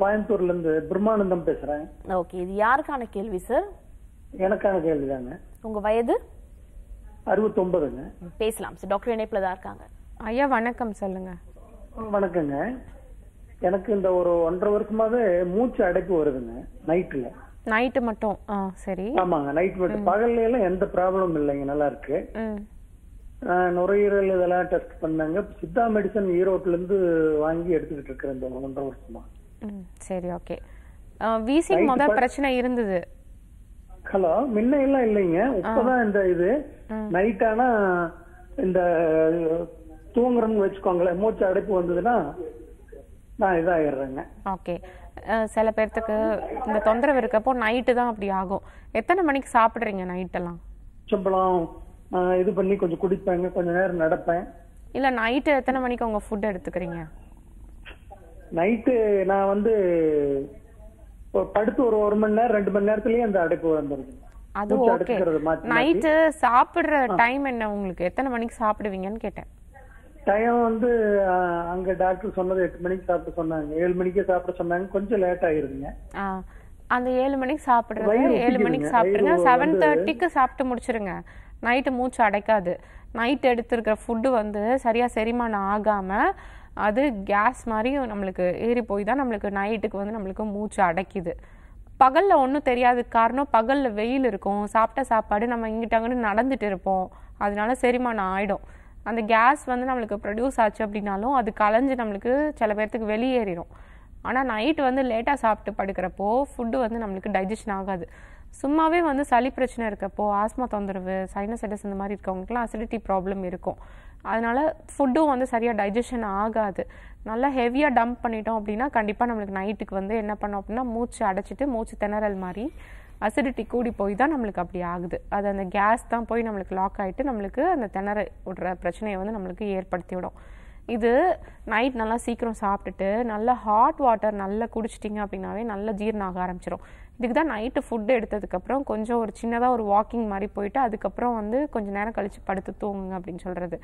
கோயம்புத்தூர்ல இருந்து பிரம்மானந்தம் பேசுறேன்
ஓகே இது யாருக்கான
கேள்வி சார் எனக்கான கேள்வி தாங்க உங்க வயது அறுபத்தொன்பதுங்க
பேசலாம் சார் டாக்டர் இணைப்புல தான் இருக்காங்க ஐயா வணக்கம் சொல்லுங்க
வணக்கங்க எனக்கு இந்த ஒரு ஒன்றரை வருஷமாவே மூச்சு அடைப்பு வருதுங்க நைட்ல
நைட்டு மட்டும் சரி ஆமாங்க
நைட் மட்டும் பகல்ல எல்லாம் எந்த ப்ராப்ளமும் இல்லைங்க நல்லா இருக்கு நுரையீரல் இதெல்லாம் டெஸ்ட் பண்ணாங்க சித்தா மெடிசன் ஈரோட்ல இருந்து வாங்கி எடுத்துக்கிட்டு இருக்கிறேன் இந்த ஒன்றரை வருஷமா
சரி ஓகே வீசி முத பிரச்சனை இருந்தது
ஹலோ முன்ன எல்லாம் இல்லைங்க இப்பதான் இந்த இது நைட் ஆனா இந்த தூங்குறோம்னு வச்சுக்கோங்களேன் மூச்சு அடைப்பு வந்ததுன்னா நான் இதாகிடுறேங்க ஓகே
சில பேர்த்துக்கு இந்த தொந்தரவு இருக்கப்போ நைட்டு தான் அப்படி ஆகும் எத்தனை மணிக்கு சாப்பிட்றீங்க நைட்டெல்லாம்
சும்பளம் இது பண்ணி கொஞ்சம் குடிப்பேங்க கொஞ்ச நேரம் நடப்பேன்
இல்ல நைட்டு எத்தனை மணிக்கு உங்க ஃபுட் எடுத்துக்கிறீங்க
நைட்டு நான் வந்து படுத்து ஒரு ஒரு மணி நேரம் ரெண்டு மணி நேரத்துலயே அந்த அடைப்பு வந்துருது
அது ஓகே நைட்டு சாப்பிடுற டைம் என்ன உங்களுக்கு எத்தனை மணிக்கு சாப்பிடுவீங்கன்னு கேட்டேன்
டைம் வந்து அங்க டாக்டர் சொன்னது எட்டு மணிக்கு சாப்பிட சொன்னாங்க ஏழு மணிக்கே சாப்பிட சொன்னாங்க கொஞ்சம் லேட் ஆயிருங்க
அந்த ஏழு மணிக்கு சாப்பிடுறது ஏழு மணிக்கு சாப்பிடுங்க செவன் தேர்ட்டிக்கு சாப்பிட்டு முடிச்சிருங்க நைட்டு மூச்சு அடைக்காது நைட் எடுத்துருக்கிற ஃபுட்டு வந்து சரியாக செரிமானம் ஆகாமல் அது கேஸ் மாதிரி நம்மளுக்கு ஏறி போய் தான் நம்மளுக்கு நைட்டுக்கு வந்து நம்மளுக்கு மூச்சு அடைக்குது பகலில் ஒன்றும் தெரியாது காரணம் பகலில் வெயில் இருக்கும் சாப்பிட்ட சாப்பாடு நம்ம இங்கிட்ட அங்கிட்டு நடந்துட்டு இருப்போம் அதனால செரிமானம் ஆகிடும் அந்த கேஸ் வந்து நம்மளுக்கு ப்ரொடியூஸ் ஆச்சு அப்படின்னாலும் அது கலைஞ்சு நம்மளுக்கு சில பேர்த்துக்கு வெளியேறிடும் ஆனால் நைட் வந்து லேட்டாக சாப்பிட்டு படுக்கிறப்போ ஃபுட்டு வந்து நம்மளுக்கு டைஜஷன் ஆகாது சும்மாவே வந்து சளி பிரச்சனை இருக்கப்போ ஆஸ்மா தொந்தரவு சைனசைடஸ் இந்த மாதிரி இருக்கவங்களுக்குலாம் அசிடிட்டி ப்ராப்ளம் இருக்கும் அதனால் ஃபுட்டும் வந்து சரியாக டைஜஷன் ஆகாது நல்லா ஹெவியாக டம்ப் பண்ணிட்டோம் அப்படின்னா கண்டிப்பாக நம்மளுக்கு நைட்டுக்கு வந்து என்ன பண்ணோம் அப்படின்னா மூச்சு அடைச்சிட்டு மூச்சு திணறல் மாதிரி அசிடிட்டி கூடி போய் தான் நம்மளுக்கு அப்படி ஆகுது அது அந்த கேஸ் தான் போய் நம்மளுக்கு லாக் ஆகிட்டு நம்மளுக்கு அந்த திணற விடுற பிரச்சனையை வந்து நம்மளுக்கு ஏற்படுத்தி விடும் இது நைட் நல்லா சீக்கிரம் சாப்பிட்டுட்டு நல்லா ஹாட் வாட்டர் நல்லா குடிச்சிட்டிங்க அப்படின்னாவே நல்லா ஜீரணம் ஆக ஆரம்பிச்சிடும் இதுக்கு தான் நைட்டு ஃபுட்டு எடுத்ததுக்கப்புறம் கொஞ்சம் ஒரு சின்னதாக ஒரு வாக்கிங் மாதிரி போயிட்டு அதுக்கப்புறம் வந்து கொஞ்சம் நேரம் கழித்து படுத்து தூங்குங்க அப்படின்னு சொல்கிறது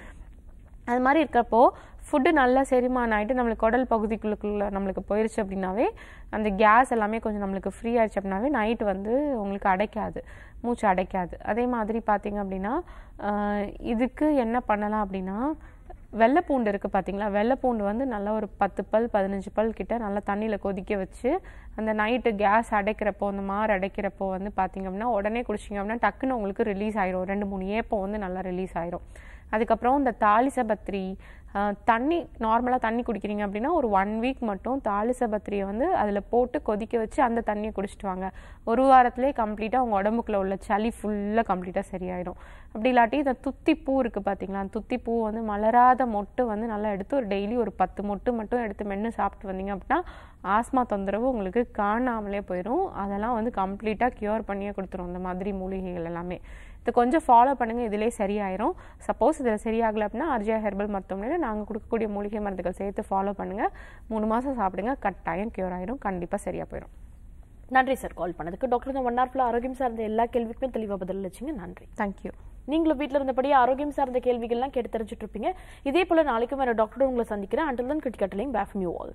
அது மாதிரி இருக்கிறப்போ ஃபுட்டு நல்லா செரிமானம் ஆகிட்டு நம்மளுக்கு குடல் பகுதிக்குள்ளுக்குள்ளே நம்மளுக்கு போயிடுச்சு அப்படின்னாவே அந்த கேஸ் எல்லாமே கொஞ்சம் நம்மளுக்கு ஃப்ரீ ஆயிடுச்சு அப்படின்னாவே நைட் வந்து உங்களுக்கு அடைக்காது மூச்சு அடைக்காது அதே மாதிரி பார்த்திங்க அப்படின்னா இதுக்கு என்ன பண்ணலாம் அப்படின்னா வெள்ளை பூண்டு இருக்குது பார்த்தீங்களா வெள்ளை பூண்டு வந்து நல்லா ஒரு பத்து பல் பதினஞ்சு பல் கிட்ட நல்லா தண்ணியில் கொதிக்க வச்சு அந்த நைட்டு கேஸ் அடைக்கிறப்போ அந்த மாறு அடைக்கிறப்போ வந்து பார்த்திங்க அப்படின்னா உடனே குடிச்சிங்க அப்படின்னா டக்குன்னு உங்களுக்கு ரிலீஸ் ஆயிரும் ரெண்டு மூணு ஏப்பம் வந்து நல்லா ரிலீஸ் ஆயிரும் அதுக்கப்புறம் இந்த தாலிசபத்திரி தண்ணி நார்மலாக தண்ணி குடிக்கிறீங்க அப்படின்னா ஒரு ஒன் வீக் மட்டும் தாலிசபத்திரியை வந்து அதில் போட்டு கொதிக்க வச்சு அந்த தண்ணியை குடிச்சிட்டு வாங்க ஒரு வாரத்துலேயே கம்ப்ளீட்டாக உங்கள் உடம்புக்குள்ள உள்ள சளி ஃபுல்லாக கம்ப்ளீட்டாக சரியாயிடும் அப்படி இல்லாட்டி இந்த துத்திப்பூ இருக்குது பார்த்தீங்களா பூ வந்து மலராத மொட்டு வந்து நல்லா எடுத்து ஒரு டெய்லி ஒரு பத்து மொட்டு மட்டும் எடுத்து மென்று சாப்பிட்டு வந்தீங்க அப்படின்னா ஆஸ்மா தொந்தரவு உங்களுக்கு காணாமலே போயிடும் அதெல்லாம் வந்து கம்ப்ளீட்டாக க்யூர் பண்ணியே கொடுத்துரும் அந்த மாதிரி மூலிகைகள் எல்லாமே இது கொஞ்சம் ஃபாலோ பண்ணுங்கள் இதிலே சரியாயிரும் சப்போஸ் இதில் சரியாகலை அப்படின்னா அர்ஜியா ஹெர்பல் மருத்துவமனையில் நாங்கள் கொடுக்கக்கூடிய மூலிகை மருந்துகள் சேர்த்து ஃபாலோ பண்ணுங்கள் மூணு மாதம் சாப்பிடுங்க கட்டாயம் க்யூர் ஆயிரும் கண்டிப்பாக சரியாக போயிடும்
நன்றி சார் கால் பண்ணதுக்கு டாக்டர் இந்த ஒன் ஹவர் ஃபுல்லாக ஆரோக்கியம் சார்ந்த எல்லா கேள்விக்குமே தெளிவாக பதில் வச்சுங்க நன்றி தேங்க்யூ நீங்களும் வீட்டில் இருந்தபடி ஆரோக்கியம் சார்ந்த கேள்விகள்லாம் கேட்டு தெரிஞ்சுட்டு இருப்பீங்க இதே போல் நாளைக்கும் வேறு டாக்டர் உங்களை சந்திக்கிறேன் அண்டர்லன் தான் பேஃப் மியூ ஆல்